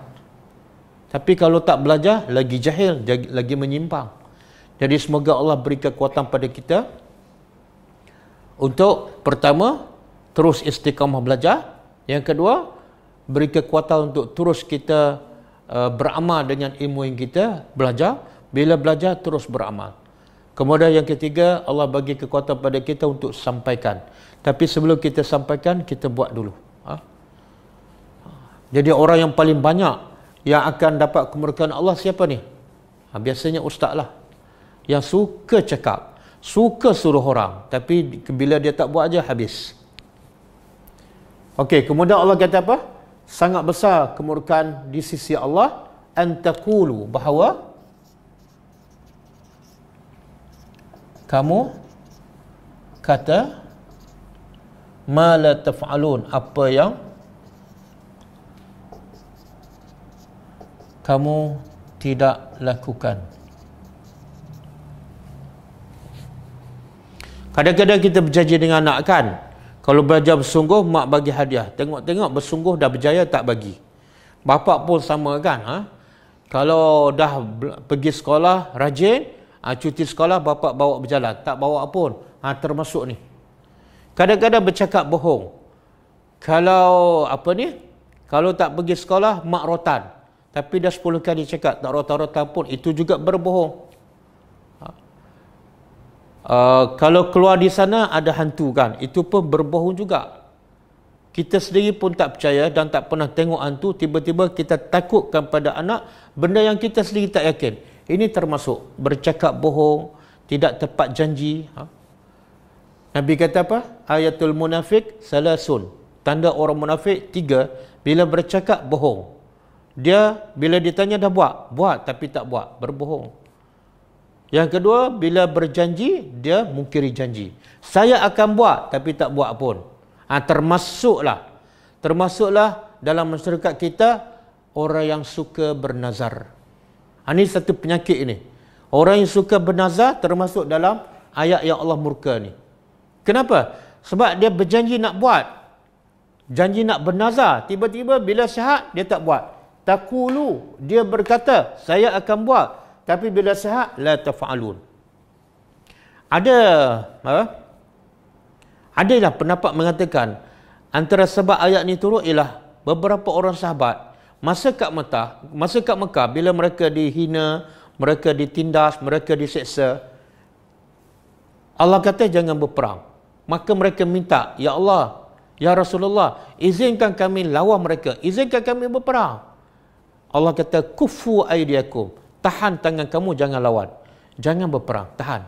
tapi kalau tak belajar lagi jahil lagi menyimpang jadi semoga Allah beri kekuatan pada kita untuk pertama terus istiqamah belajar yang kedua, beri kekuatan untuk terus kita uh, beramal dengan ilmu yang kita belajar. Bila belajar, terus beramal. Kemudian yang ketiga, Allah bagi kekuatan pada kita untuk sampaikan. Tapi sebelum kita sampaikan, kita buat dulu. Ha? Jadi orang yang paling banyak yang akan dapat kemurkaan Allah siapa ni? Ha, biasanya ustaz lah. Yang suka cakap, suka suruh orang. Tapi bila dia tak buat aja habis. Okey, kemudian Allah kata apa? Sangat besar kemurkaan di sisi Allah antakulu bahawa kamu kata ma la taf'alun apa yang kamu tidak lakukan kadang-kadang kita berjanji dengan anak kan kalau belajar bersungguh, mak bagi hadiah. Tengok-tengok bersungguh dah berjaya tak bagi. Bapa pun sama kan. Ha? Kalau dah pergi sekolah rajin, ha, cuti sekolah bapa bawa berjalan. Tak bawa pun. Ha, termasuk ni. Kadang-kadang bercakap bohong. Kalau apa ni? Kalau tak pergi sekolah, mak rotan. Tapi dah 10 kali cakap tak rotan-rotan pun. Itu juga berbohong. Uh, kalau keluar di sana ada hantu kan itu pun berbohong juga kita sendiri pun tak percaya dan tak pernah tengok hantu tiba-tiba kita takutkan pada anak benda yang kita sendiri tak yakin ini termasuk bercakap bohong tidak tepat janji ha? Nabi kata apa ayatul munafik salasun tanda orang munafik tiga bila bercakap bohong dia bila ditanya dah buat buat tapi tak buat berbohong yang kedua, bila berjanji, dia mungkiri janji. Saya akan buat, tapi tak buat pun. Ha, termasuklah. Termasuklah dalam masyarakat kita, orang yang suka bernazar. Ha, ini satu penyakit ini. Orang yang suka bernazar termasuk dalam ayat yang Allah murka ni. Kenapa? Sebab dia berjanji nak buat. Janji nak bernazar. Tiba-tiba bila syahat, dia tak buat. Takulu, dia berkata, saya akan buat tapi bila sehat la tafalun ada eh, ada lah pendapat mengatakan antara sebab ayat ni turun ialah beberapa orang sahabat masa kat Mekah masa kat Mekah bila mereka dihina mereka ditindas mereka diseksa Allah kata jangan berperang maka mereka minta ya Allah ya Rasulullah izinkan kami lawan mereka izinkan kami berperang Allah kata kufu aydiakum tahan tangan kamu jangan lawan jangan berperang tahan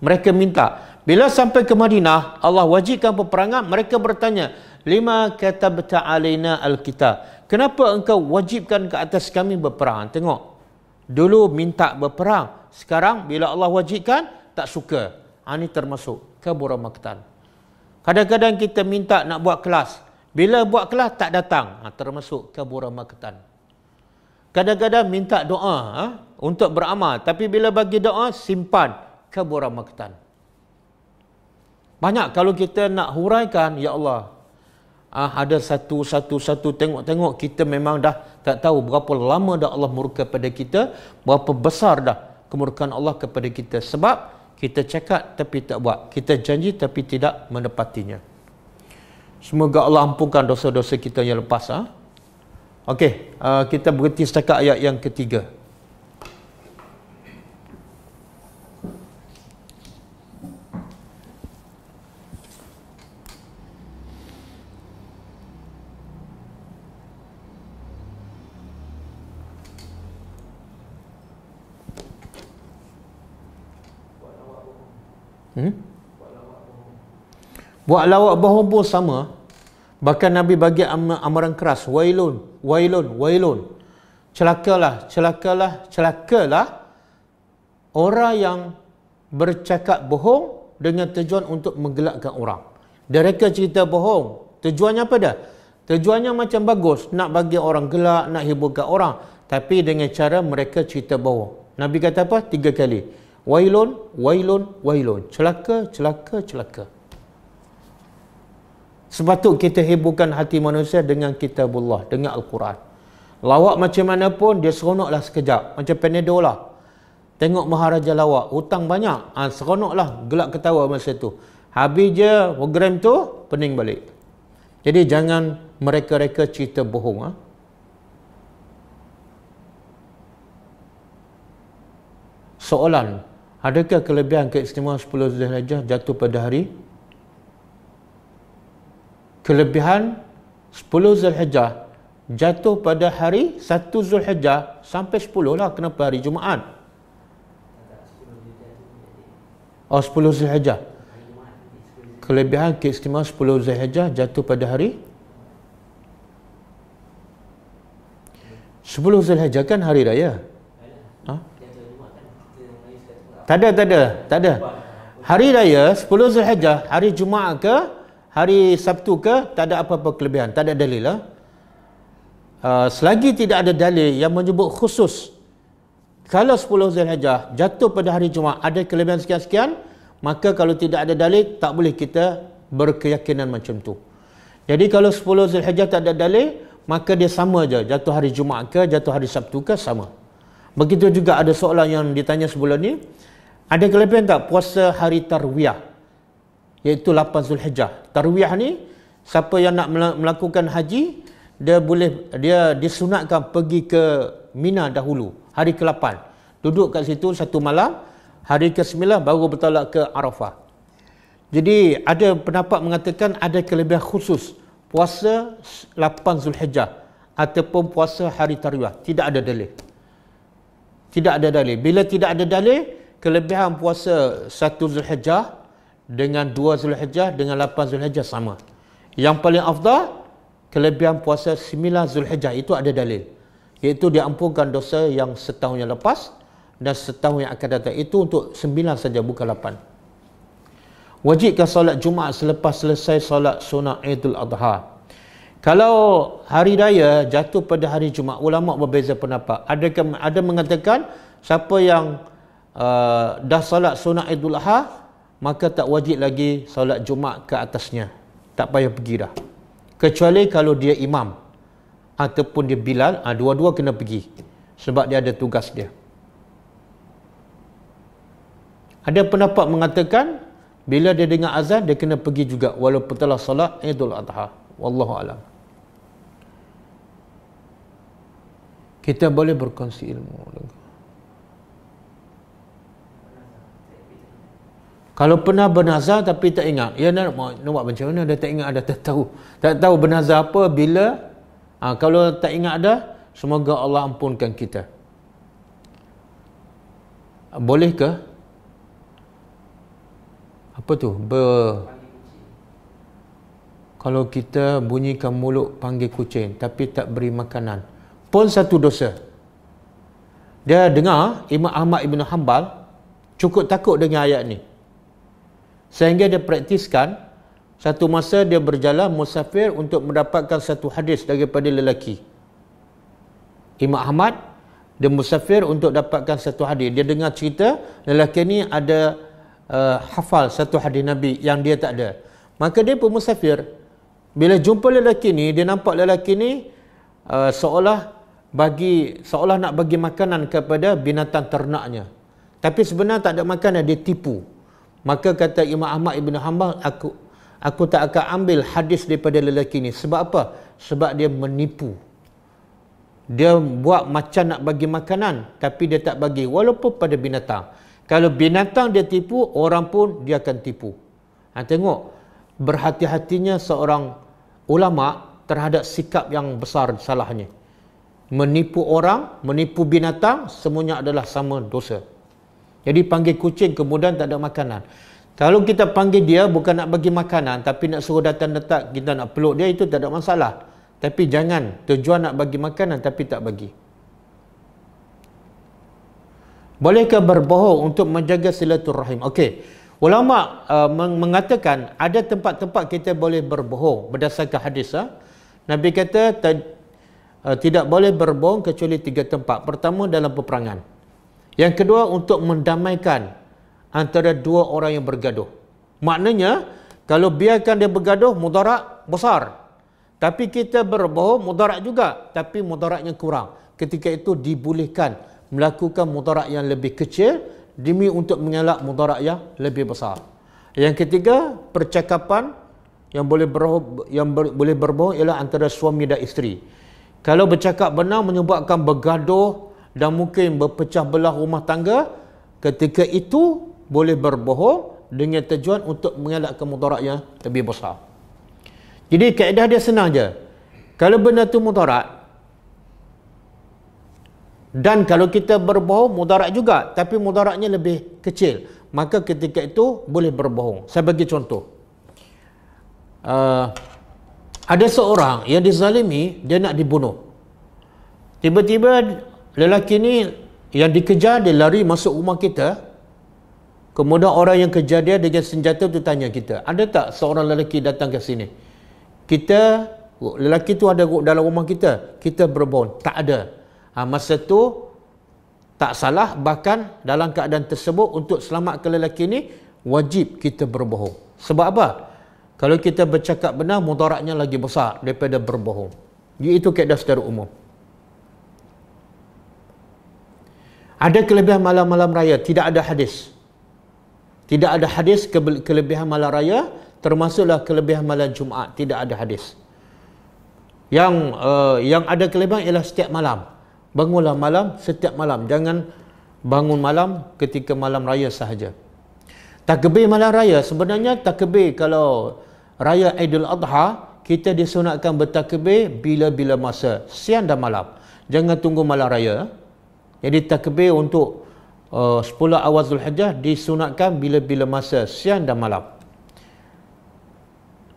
mereka minta bila sampai ke Madinah Allah wajibkan peperangan mereka bertanya lima kata bertalina alkitab kenapa engkau wajibkan ke atas kami berperang tengok dulu minta berperang sekarang bila Allah wajibkan tak suka ini ah, termasuk kabur maktan kadang-kadang kita minta nak buat kelas bila buat kelas tak datang ha, termasuk kabur maktan Kadang-kadang minta doa ha, untuk beramal. Tapi bila bagi doa, simpan keburamaktan. Banyak kalau kita nak huraikan, Ya Allah, ah, ada satu-satu-satu tengok-tengok, kita memang dah tak tahu berapa lama dah Allah murka pada kita, berapa besar dah kemurkaan Allah kepada kita. Sebab kita cakap tapi tak buat. Kita janji tapi tidak menepatinya. Semoga Allah ampunkan dosa-dosa kita yang lepas. Ha? Okey, uh, kita berhenti setakat ayat yang ketiga. Hmm? Buat lawak bohong pun sama. Bahkan Nabi bagi amaran keras. Wailun wailun, wailun. Celakalah, celakalah, celakalah orang yang bercakap bohong dengan tujuan untuk menggelakkan orang. Dan mereka cerita bohong. Tujuannya apa dah? Tujuannya macam bagus. Nak bagi orang gelak, nak hiburkan orang. Tapi dengan cara mereka cerita bohong. Nabi kata apa? Tiga kali. Wailun, wailun, wailun. Celaka, celaka, celaka sepatut kita hebohkan hati manusia dengan kitabullah, dengan Al-Quran. Lawak macam mana pun, dia seronoklah sekejap. Macam Panadol lah. Tengok Maharaja Lawak, hutang banyak. Ha, seronoklah, gelak ketawa masa tu. Habis je program tu, pening balik. Jadi jangan mereka-reka cerita bohong. Ha? Soalan, adakah kelebihan keistimewaan 10 Zulhijjah jatuh pada hari kelebihan 10 Zulhijjah jatuh pada hari 1 Zulhijjah sampai 10 lah kenapa hari Jumaat oh 10 Zulhijjah kelebihan keistimewa 10 Zulhijjah jatuh pada hari 10 Zulhijjah kan hari raya ha? tak ada tak ada tak ada hari raya 10 Zulhijjah hari Jumaat ke hari Sabtu ke tak ada apa-apa kelebihan tak ada dalil lah. uh, selagi tidak ada dalil yang menyebut khusus kalau 10 Zulhijjah jatuh pada hari Jumaat ada kelebihan sekian-sekian maka kalau tidak ada dalil tak boleh kita berkeyakinan macam tu jadi kalau 10 Zulhijjah tak ada dalil maka dia sama je jatuh hari Jumaat ke jatuh hari Sabtu ke sama begitu juga ada soalan yang ditanya sebelum ni ada kelebihan tak puasa hari tarwiyah iaitu 8 Zulhijjah. Tarwiyah ni siapa yang nak melakukan haji dia boleh dia disunatkan pergi ke Mina dahulu hari ke-8. Duduk kat situ satu malam, hari ke-9 baru bertolak ke Arafah. Jadi ada pendapat mengatakan ada kelebihan khusus puasa 8 Zulhijjah ataupun puasa hari Tarwiyah. Tidak ada dalil. Tidak ada dalil. Bila tidak ada dalil, kelebihan puasa 1 Zulhijjah dengan 2 Zulhijjah dengan 8 Zulhijjah sama. Yang paling afdal kelebihan puasa 9 Zulhijjah itu ada dalil. Iaitu diampunkan dosa yang setahun yang lepas dan setahun yang akan datang itu untuk 9 saja bukan 8. Wajibkan solat Jumaat selepas selesai solat sunat Idul Adha. Kalau hari raya jatuh pada hari Jumaat, ulama berbeza pendapat. Ada ada mengatakan siapa yang uh, dah salat sunat Idul Adha maka tak wajib lagi solat Jumaat ke atasnya. Tak payah pergi dah. Kecuali kalau dia imam ataupun dia bilal, ha, dua-dua kena pergi. Sebab dia ada tugas dia. Ada pendapat mengatakan bila dia dengar azan dia kena pergi juga walaupun telah solat Idul Adha. Wallahu alam. Kita boleh berkongsi ilmu. Lagi. Kalau pernah bernazar tapi tak ingat. Ya nak, nak buat macam mana dia tak ingat ada <laughs> tak tahu. Tak tahu bernazar apa bila. Ha, kalau tak ingat ada semoga Allah ampunkan kita. Boleh ke? Apa tu? be? Kalau kita bunyikan mulut panggil kucing tapi tak beri makanan pun satu dosa. Dia dengar Imam Ahmad Ibn Hanbal cukup takut dengan ayat ni sehingga dia praktiskan satu masa dia berjalan musafir untuk mendapatkan satu hadis daripada lelaki Imam Ahmad dia musafir untuk dapatkan satu hadis dia dengar cerita lelaki ni ada uh, hafal satu hadis Nabi yang dia tak ada maka dia pun musafir bila jumpa lelaki ni dia nampak lelaki ni uh, seolah bagi seolah nak bagi makanan kepada binatang ternaknya tapi sebenarnya tak ada makanan dia tipu Maka kata Imam Ahmad Ibn Hanbal, aku aku tak akan ambil hadis daripada lelaki ni. Sebab apa? Sebab dia menipu. Dia buat macam nak bagi makanan tapi dia tak bagi walaupun pada binatang. Kalau binatang dia tipu, orang pun dia akan tipu. Ha, tengok, berhati-hatinya seorang ulama terhadap sikap yang besar salahnya. Menipu orang, menipu binatang, semuanya adalah sama dosa. Jadi panggil kucing kemudian tak ada makanan. Kalau kita panggil dia bukan nak bagi makanan tapi nak suruh datang letak kita nak peluk dia itu tak ada masalah. Tapi jangan tujuan nak bagi makanan tapi tak bagi. Bolehkah berbohong untuk menjaga silaturahim? Okey. Ulama uh, mengatakan ada tempat-tempat kita boleh berbohong berdasarkan hadis. Ha? Nabi kata uh, tidak boleh berbohong kecuali tiga tempat. Pertama dalam peperangan. Yang kedua untuk mendamaikan antara dua orang yang bergaduh. Maknanya kalau biarkan dia bergaduh mudarat besar. Tapi kita berbohong mudarat juga tapi mudaratnya kurang. Ketika itu dibolehkan melakukan mudarat yang lebih kecil demi untuk mengelak mudarat yang lebih besar. Yang ketiga percakapan yang boleh berbohong, yang ber, boleh berbohong ialah antara suami dan isteri. Kalau bercakap benar menyebabkan bergaduh dan mungkin berpecah belah rumah tangga ketika itu boleh berbohong dengan tujuan untuk mengelak kemudarat yang lebih besar jadi kaedah dia senang je kalau benda tu mudarat dan kalau kita berbohong mudarat juga tapi mudaratnya lebih kecil maka ketika itu boleh berbohong saya bagi contoh uh, ada seorang yang dizalimi dia nak dibunuh tiba-tiba lelaki ni yang dikejar dia lari masuk rumah kita kemudian orang yang kejar dia dengan senjata tu tanya kita ada tak seorang lelaki datang ke sini kita lelaki tu ada dalam rumah kita kita berbon tak ada ha, masa tu tak salah bahkan dalam keadaan tersebut untuk selamat ke lelaki ni wajib kita berbohong sebab apa kalau kita bercakap benar mudaratnya lagi besar daripada berbohong itu kaedah secara umum Ada kelebihan malam-malam raya, tidak ada hadis. Tidak ada hadis ke- kelebihan malam raya, termasuklah kelebihan malam Jumaat, tidak ada hadis. Yang uh, yang ada kelebihan ialah setiap malam. Bangunlah malam setiap malam, jangan bangun malam ketika malam raya sahaja. Takbir malam raya sebenarnya takbir kalau raya Idul Adha kita disunatkan bertakbir bila-bila masa siang dan malam. Jangan tunggu malam raya. Jadi takbir untuk uh, 10 awal Zulhijjah disunatkan bila-bila masa siang dan malam.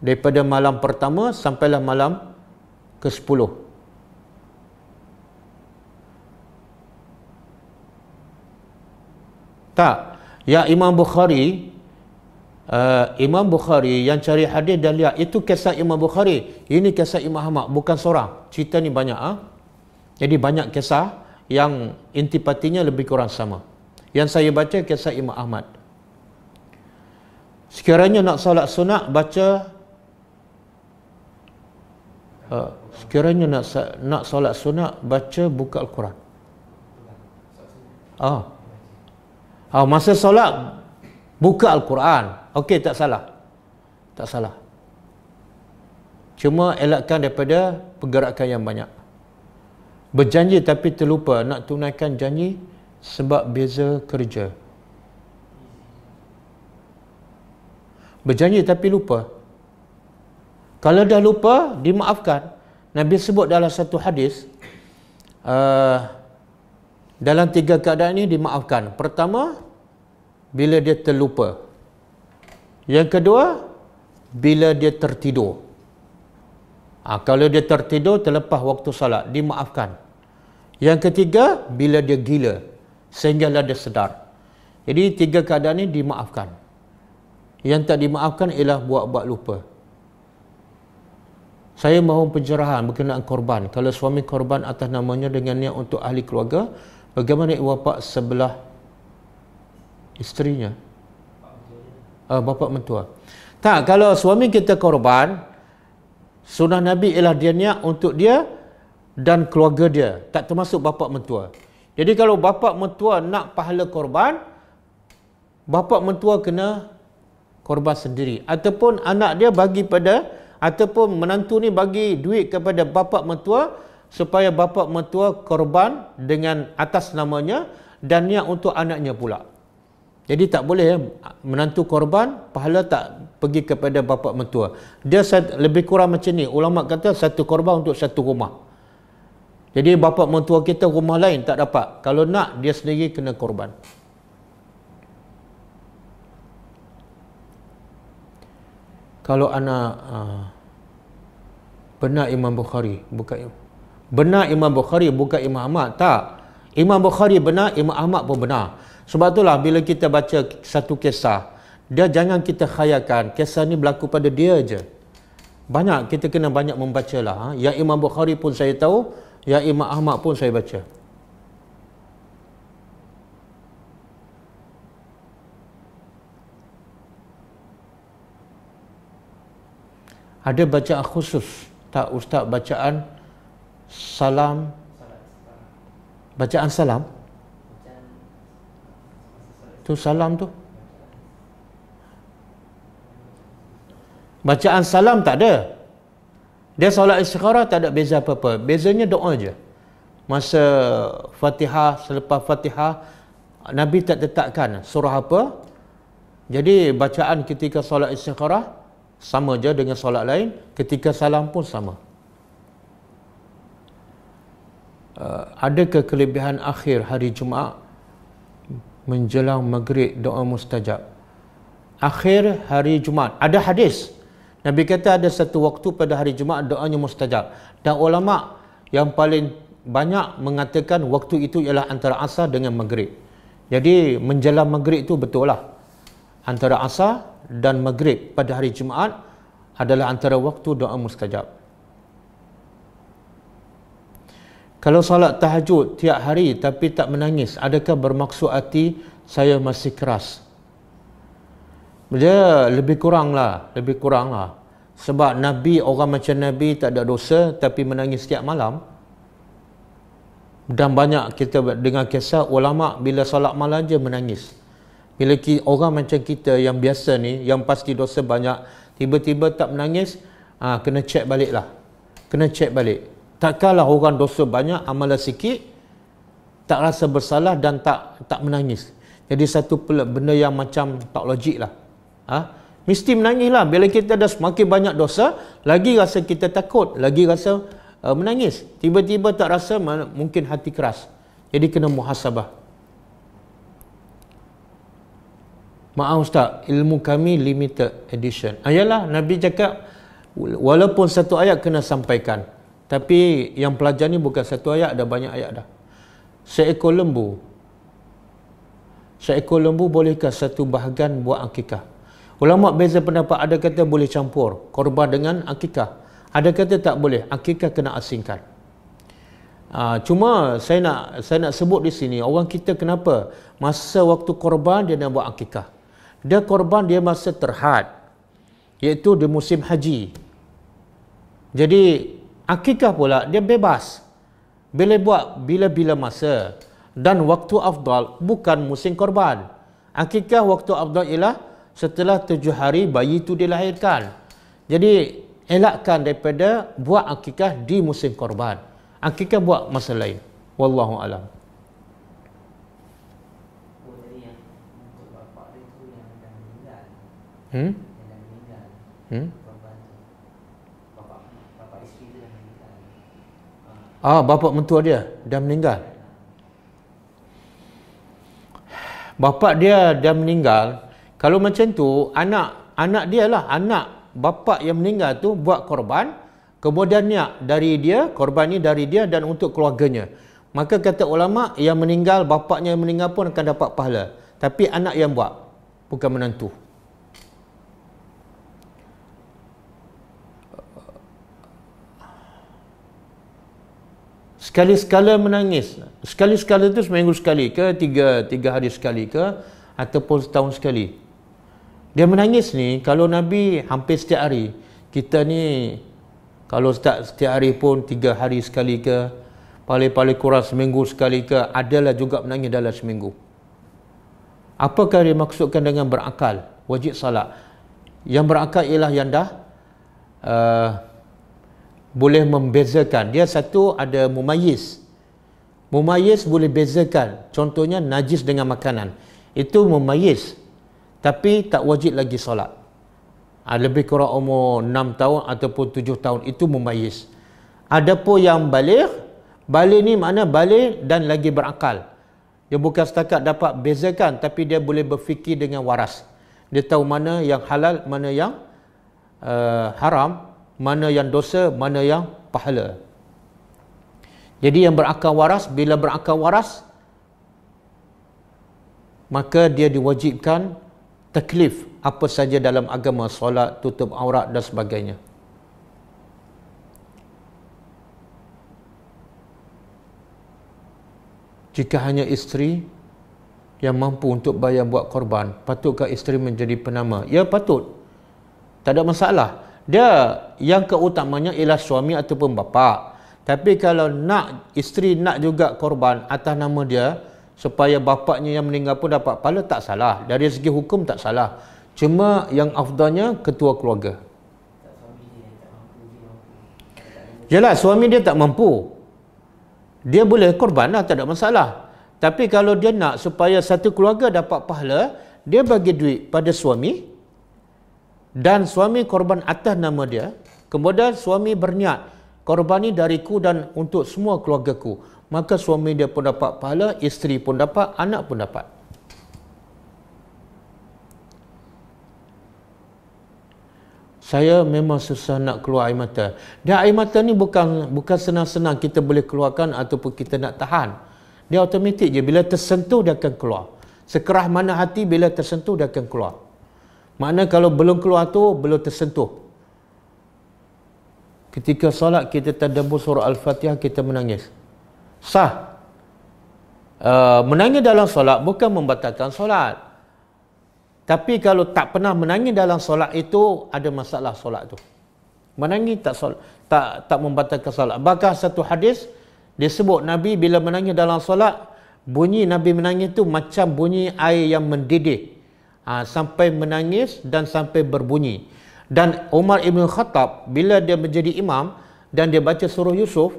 Daripada malam pertama sampailah malam ke-10. Tak. Ya Imam Bukhari Uh, Imam Bukhari yang cari hadis dan lihat itu kisah Imam Bukhari ini kisah Imam Ahmad bukan seorang cerita ni banyak ha? jadi banyak kisah yang intipatinya lebih kurang sama. Yang saya baca kisah Imam Ahmad. Sekiranya nak solat sunat baca uh, sekiranya nak nak solat sunat baca buka al-Quran. Ah. Oh. Ah oh, masa solat buka al-Quran. Okey tak salah. Tak salah. Cuma elakkan daripada pergerakan yang banyak. Berjanji tapi terlupa nak tunaikan janji sebab beza kerja. Berjanji tapi lupa. Kalau dah lupa, dimaafkan. Nabi sebut dalam satu hadis, uh, dalam tiga keadaan ini dimaafkan. Pertama, bila dia terlupa. Yang kedua, bila dia tertidur. Ha, kalau dia tertidur terlepas waktu solat, dimaafkan. Yang ketiga, bila dia gila sehinggalah dia sedar. Jadi tiga keadaan ini dimaafkan. Yang tak dimaafkan ialah buat-buat lupa. Saya mahu pencerahan berkenaan korban. Kalau suami korban atas namanya dengan niat untuk ahli keluarga, bagaimana ibu bapa sebelah isterinya? Uh, ah, bapa mentua. Tak, kalau suami kita korban, Sunnah Nabi ialah dia niat untuk dia dan keluarga dia. Tak termasuk bapa mentua. Jadi kalau bapa mentua nak pahala korban, bapa mentua kena korban sendiri. Ataupun anak dia bagi pada, ataupun menantu ni bagi duit kepada bapa mentua supaya bapa mentua korban dengan atas namanya dan niat untuk anaknya pula. Jadi tak boleh ya, menantu korban, pahala tak pergi kepada bapa mentua. Dia lebih kurang macam ni. Ulama kata satu korban untuk satu rumah. Jadi bapa mentua kita rumah lain tak dapat. Kalau nak dia sendiri kena korban. Kalau anak uh, benar Imam Bukhari bukan benar Imam Bukhari bukan Imam Ahmad tak. Imam Bukhari benar, Imam Ahmad pun benar. Sebab itulah bila kita baca satu kisah dia jangan kita khayalkan kisah ni berlaku pada dia je banyak kita kena banyak membaca lah ha? yang Imam Bukhari pun saya tahu Ya Imam Ahmad pun saya baca ada bacaan khusus tak ustaz bacaan salam bacaan salam tu salam tu Bacaan salam tak ada. Dia solat istikharah tak ada beza apa-apa. Bezanya doa je. Masa Fatihah selepas Fatihah Nabi tak tetapkan surah apa. Jadi bacaan ketika solat istikharah sama je dengan solat lain, ketika salam pun sama. Uh, ada kelebihan akhir hari Jumaat menjelang maghrib doa mustajab? Akhir hari Jumaat. Ada hadis Nabi kata ada satu waktu pada hari Jumaat doanya mustajab. Dan ulama yang paling banyak mengatakan waktu itu ialah antara asar dengan maghrib. Jadi menjelang maghrib itu betul lah. Antara asar dan maghrib pada hari Jumaat adalah antara waktu doa mustajab. Kalau salat tahajud tiap hari tapi tak menangis, adakah bermaksud hati saya masih keras? dia ya, lebih kurang lah lebih kurang lah sebab Nabi orang macam Nabi tak ada dosa tapi menangis setiap malam dan banyak kita dengar kisah ulama bila solat malam je menangis bila orang macam kita yang biasa ni yang pasti dosa banyak tiba-tiba tak menangis ha, kena check balik lah kena check balik tak kalah orang dosa banyak amalan sikit tak rasa bersalah dan tak tak menangis jadi satu benda yang macam tak logik lah Ha? Mesti menangis lah. Bila kita dah semakin banyak dosa, lagi rasa kita takut. Lagi rasa uh, menangis. Tiba-tiba tak rasa mungkin hati keras. Jadi kena muhasabah. Maaf Ustaz, ilmu kami limited edition. Ayalah, ah, Nabi cakap, walaupun satu ayat kena sampaikan. Tapi yang pelajar ni bukan satu ayat, ada banyak ayat dah. Seekor lembu. Seekor lembu bolehkah satu bahagian buat akikah? Ulama beza pendapat ada kata boleh campur korban dengan akikah. Ada kata tak boleh, akikah kena asingkan. Uh, cuma saya nak saya nak sebut di sini orang kita kenapa masa waktu korban dia nak buat akikah. Dia korban dia masa terhad iaitu di musim haji. Jadi akikah pula dia bebas. Boleh buat bila-bila masa dan waktu afdal bukan musim korban. Akikah waktu afdal ialah setelah tujuh hari bayi itu dilahirkan. Jadi elakkan daripada buat akikah di musim korban. Akikah buat masa lain. Wallahu a'lam. Hmm? Hmm? Ah, bapa mentua dia dah meninggal. Bapa dia dah meninggal. Kalau macam tu, anak anak dia lah, anak bapa yang meninggal tu buat korban, kemudian niat dari dia, korban ni dari dia dan untuk keluarganya. Maka kata ulama yang meninggal bapaknya yang meninggal pun akan dapat pahala. Tapi anak yang buat bukan menantu. Sekali-sekala menangis. Sekali-sekala itu seminggu sekali ke, tiga, tiga hari sekali ke, ataupun setahun sekali. Dia menangis ni kalau Nabi hampir setiap hari. Kita ni kalau tak setiap hari pun tiga hari sekali ke. Paling-paling kurang seminggu sekali ke. Adalah juga menangis dalam seminggu. Apakah dia maksudkan dengan berakal? Wajib salat. Yang berakal ialah yang dah uh, boleh membezakan. Dia satu ada mumayis. Mumayis boleh bezakan. Contohnya najis dengan makanan. Itu Mumayis tapi tak wajib lagi solat ha, lebih kurang umur 6 tahun ataupun 7 tahun itu membayis ada pun yang balik balik ni makna balik dan lagi berakal dia bukan setakat dapat bezakan tapi dia boleh berfikir dengan waras dia tahu mana yang halal mana yang uh, haram mana yang dosa mana yang pahala jadi yang berakal waras bila berakal waras maka dia diwajibkan taklif apa saja dalam agama solat tutup aurat dan sebagainya jika hanya isteri yang mampu untuk bayar buat korban patutkah isteri menjadi penama ya patut tak ada masalah dia yang keutamanya ialah suami ataupun bapa tapi kalau nak isteri nak juga korban atas nama dia, supaya bapaknya yang meninggal pun dapat pahala tak salah dari segi hukum tak salah cuma yang afdalnya ketua keluarga jelas suami dia tak mampu dia boleh korban lah tak ada masalah tapi kalau dia nak supaya satu keluarga dapat pahala dia bagi duit pada suami dan suami korban atas nama dia kemudian suami berniat korban ni dariku dan untuk semua keluarga ku maka suami dia pun dapat pahala, isteri pun dapat, anak pun dapat. Saya memang susah nak keluar air mata. Dan air mata ni bukan bukan senang-senang kita boleh keluarkan ataupun kita nak tahan. Dia automatik je. Bila tersentuh, dia akan keluar. Sekerah mana hati, bila tersentuh, dia akan keluar. Maknanya kalau belum keluar tu, belum tersentuh. Ketika solat, kita terdebus surah Al-Fatihah, kita menangis sah. Uh, menangis dalam solat bukan membatalkan solat. Tapi kalau tak pernah menangis dalam solat itu, ada masalah solat tu. Menangis tak solat, tak tak membatalkan solat. Bahkan satu hadis, disebut Nabi bila menangis dalam solat, bunyi Nabi menangis tu macam bunyi air yang mendidih. Ha, sampai menangis dan sampai berbunyi. Dan Umar Ibn Khattab, bila dia menjadi imam dan dia baca surah Yusuf,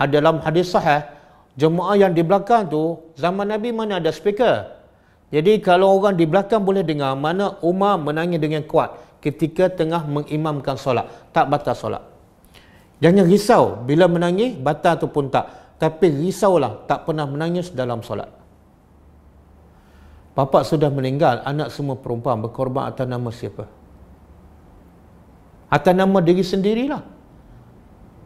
dalam hadis sahih jemaah yang di belakang tu zaman Nabi mana ada speaker jadi kalau orang di belakang boleh dengar mana Umar menangis dengan kuat ketika tengah mengimamkan solat tak batal solat jangan risau bila menangis batal tu pun tak tapi risaulah tak pernah menangis dalam solat bapa sudah meninggal anak semua perempuan berkorban atas nama siapa atas nama diri sendirilah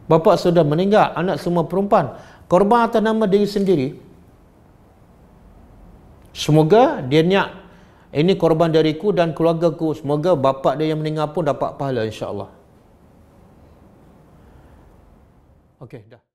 Bapa sudah meninggal, anak semua perempuan. Korban atas nama diri sendiri. Semoga dia niat ini korban dariku dan keluargaku. Semoga bapa dia yang meninggal pun dapat pahala insya-Allah. Okey, dah.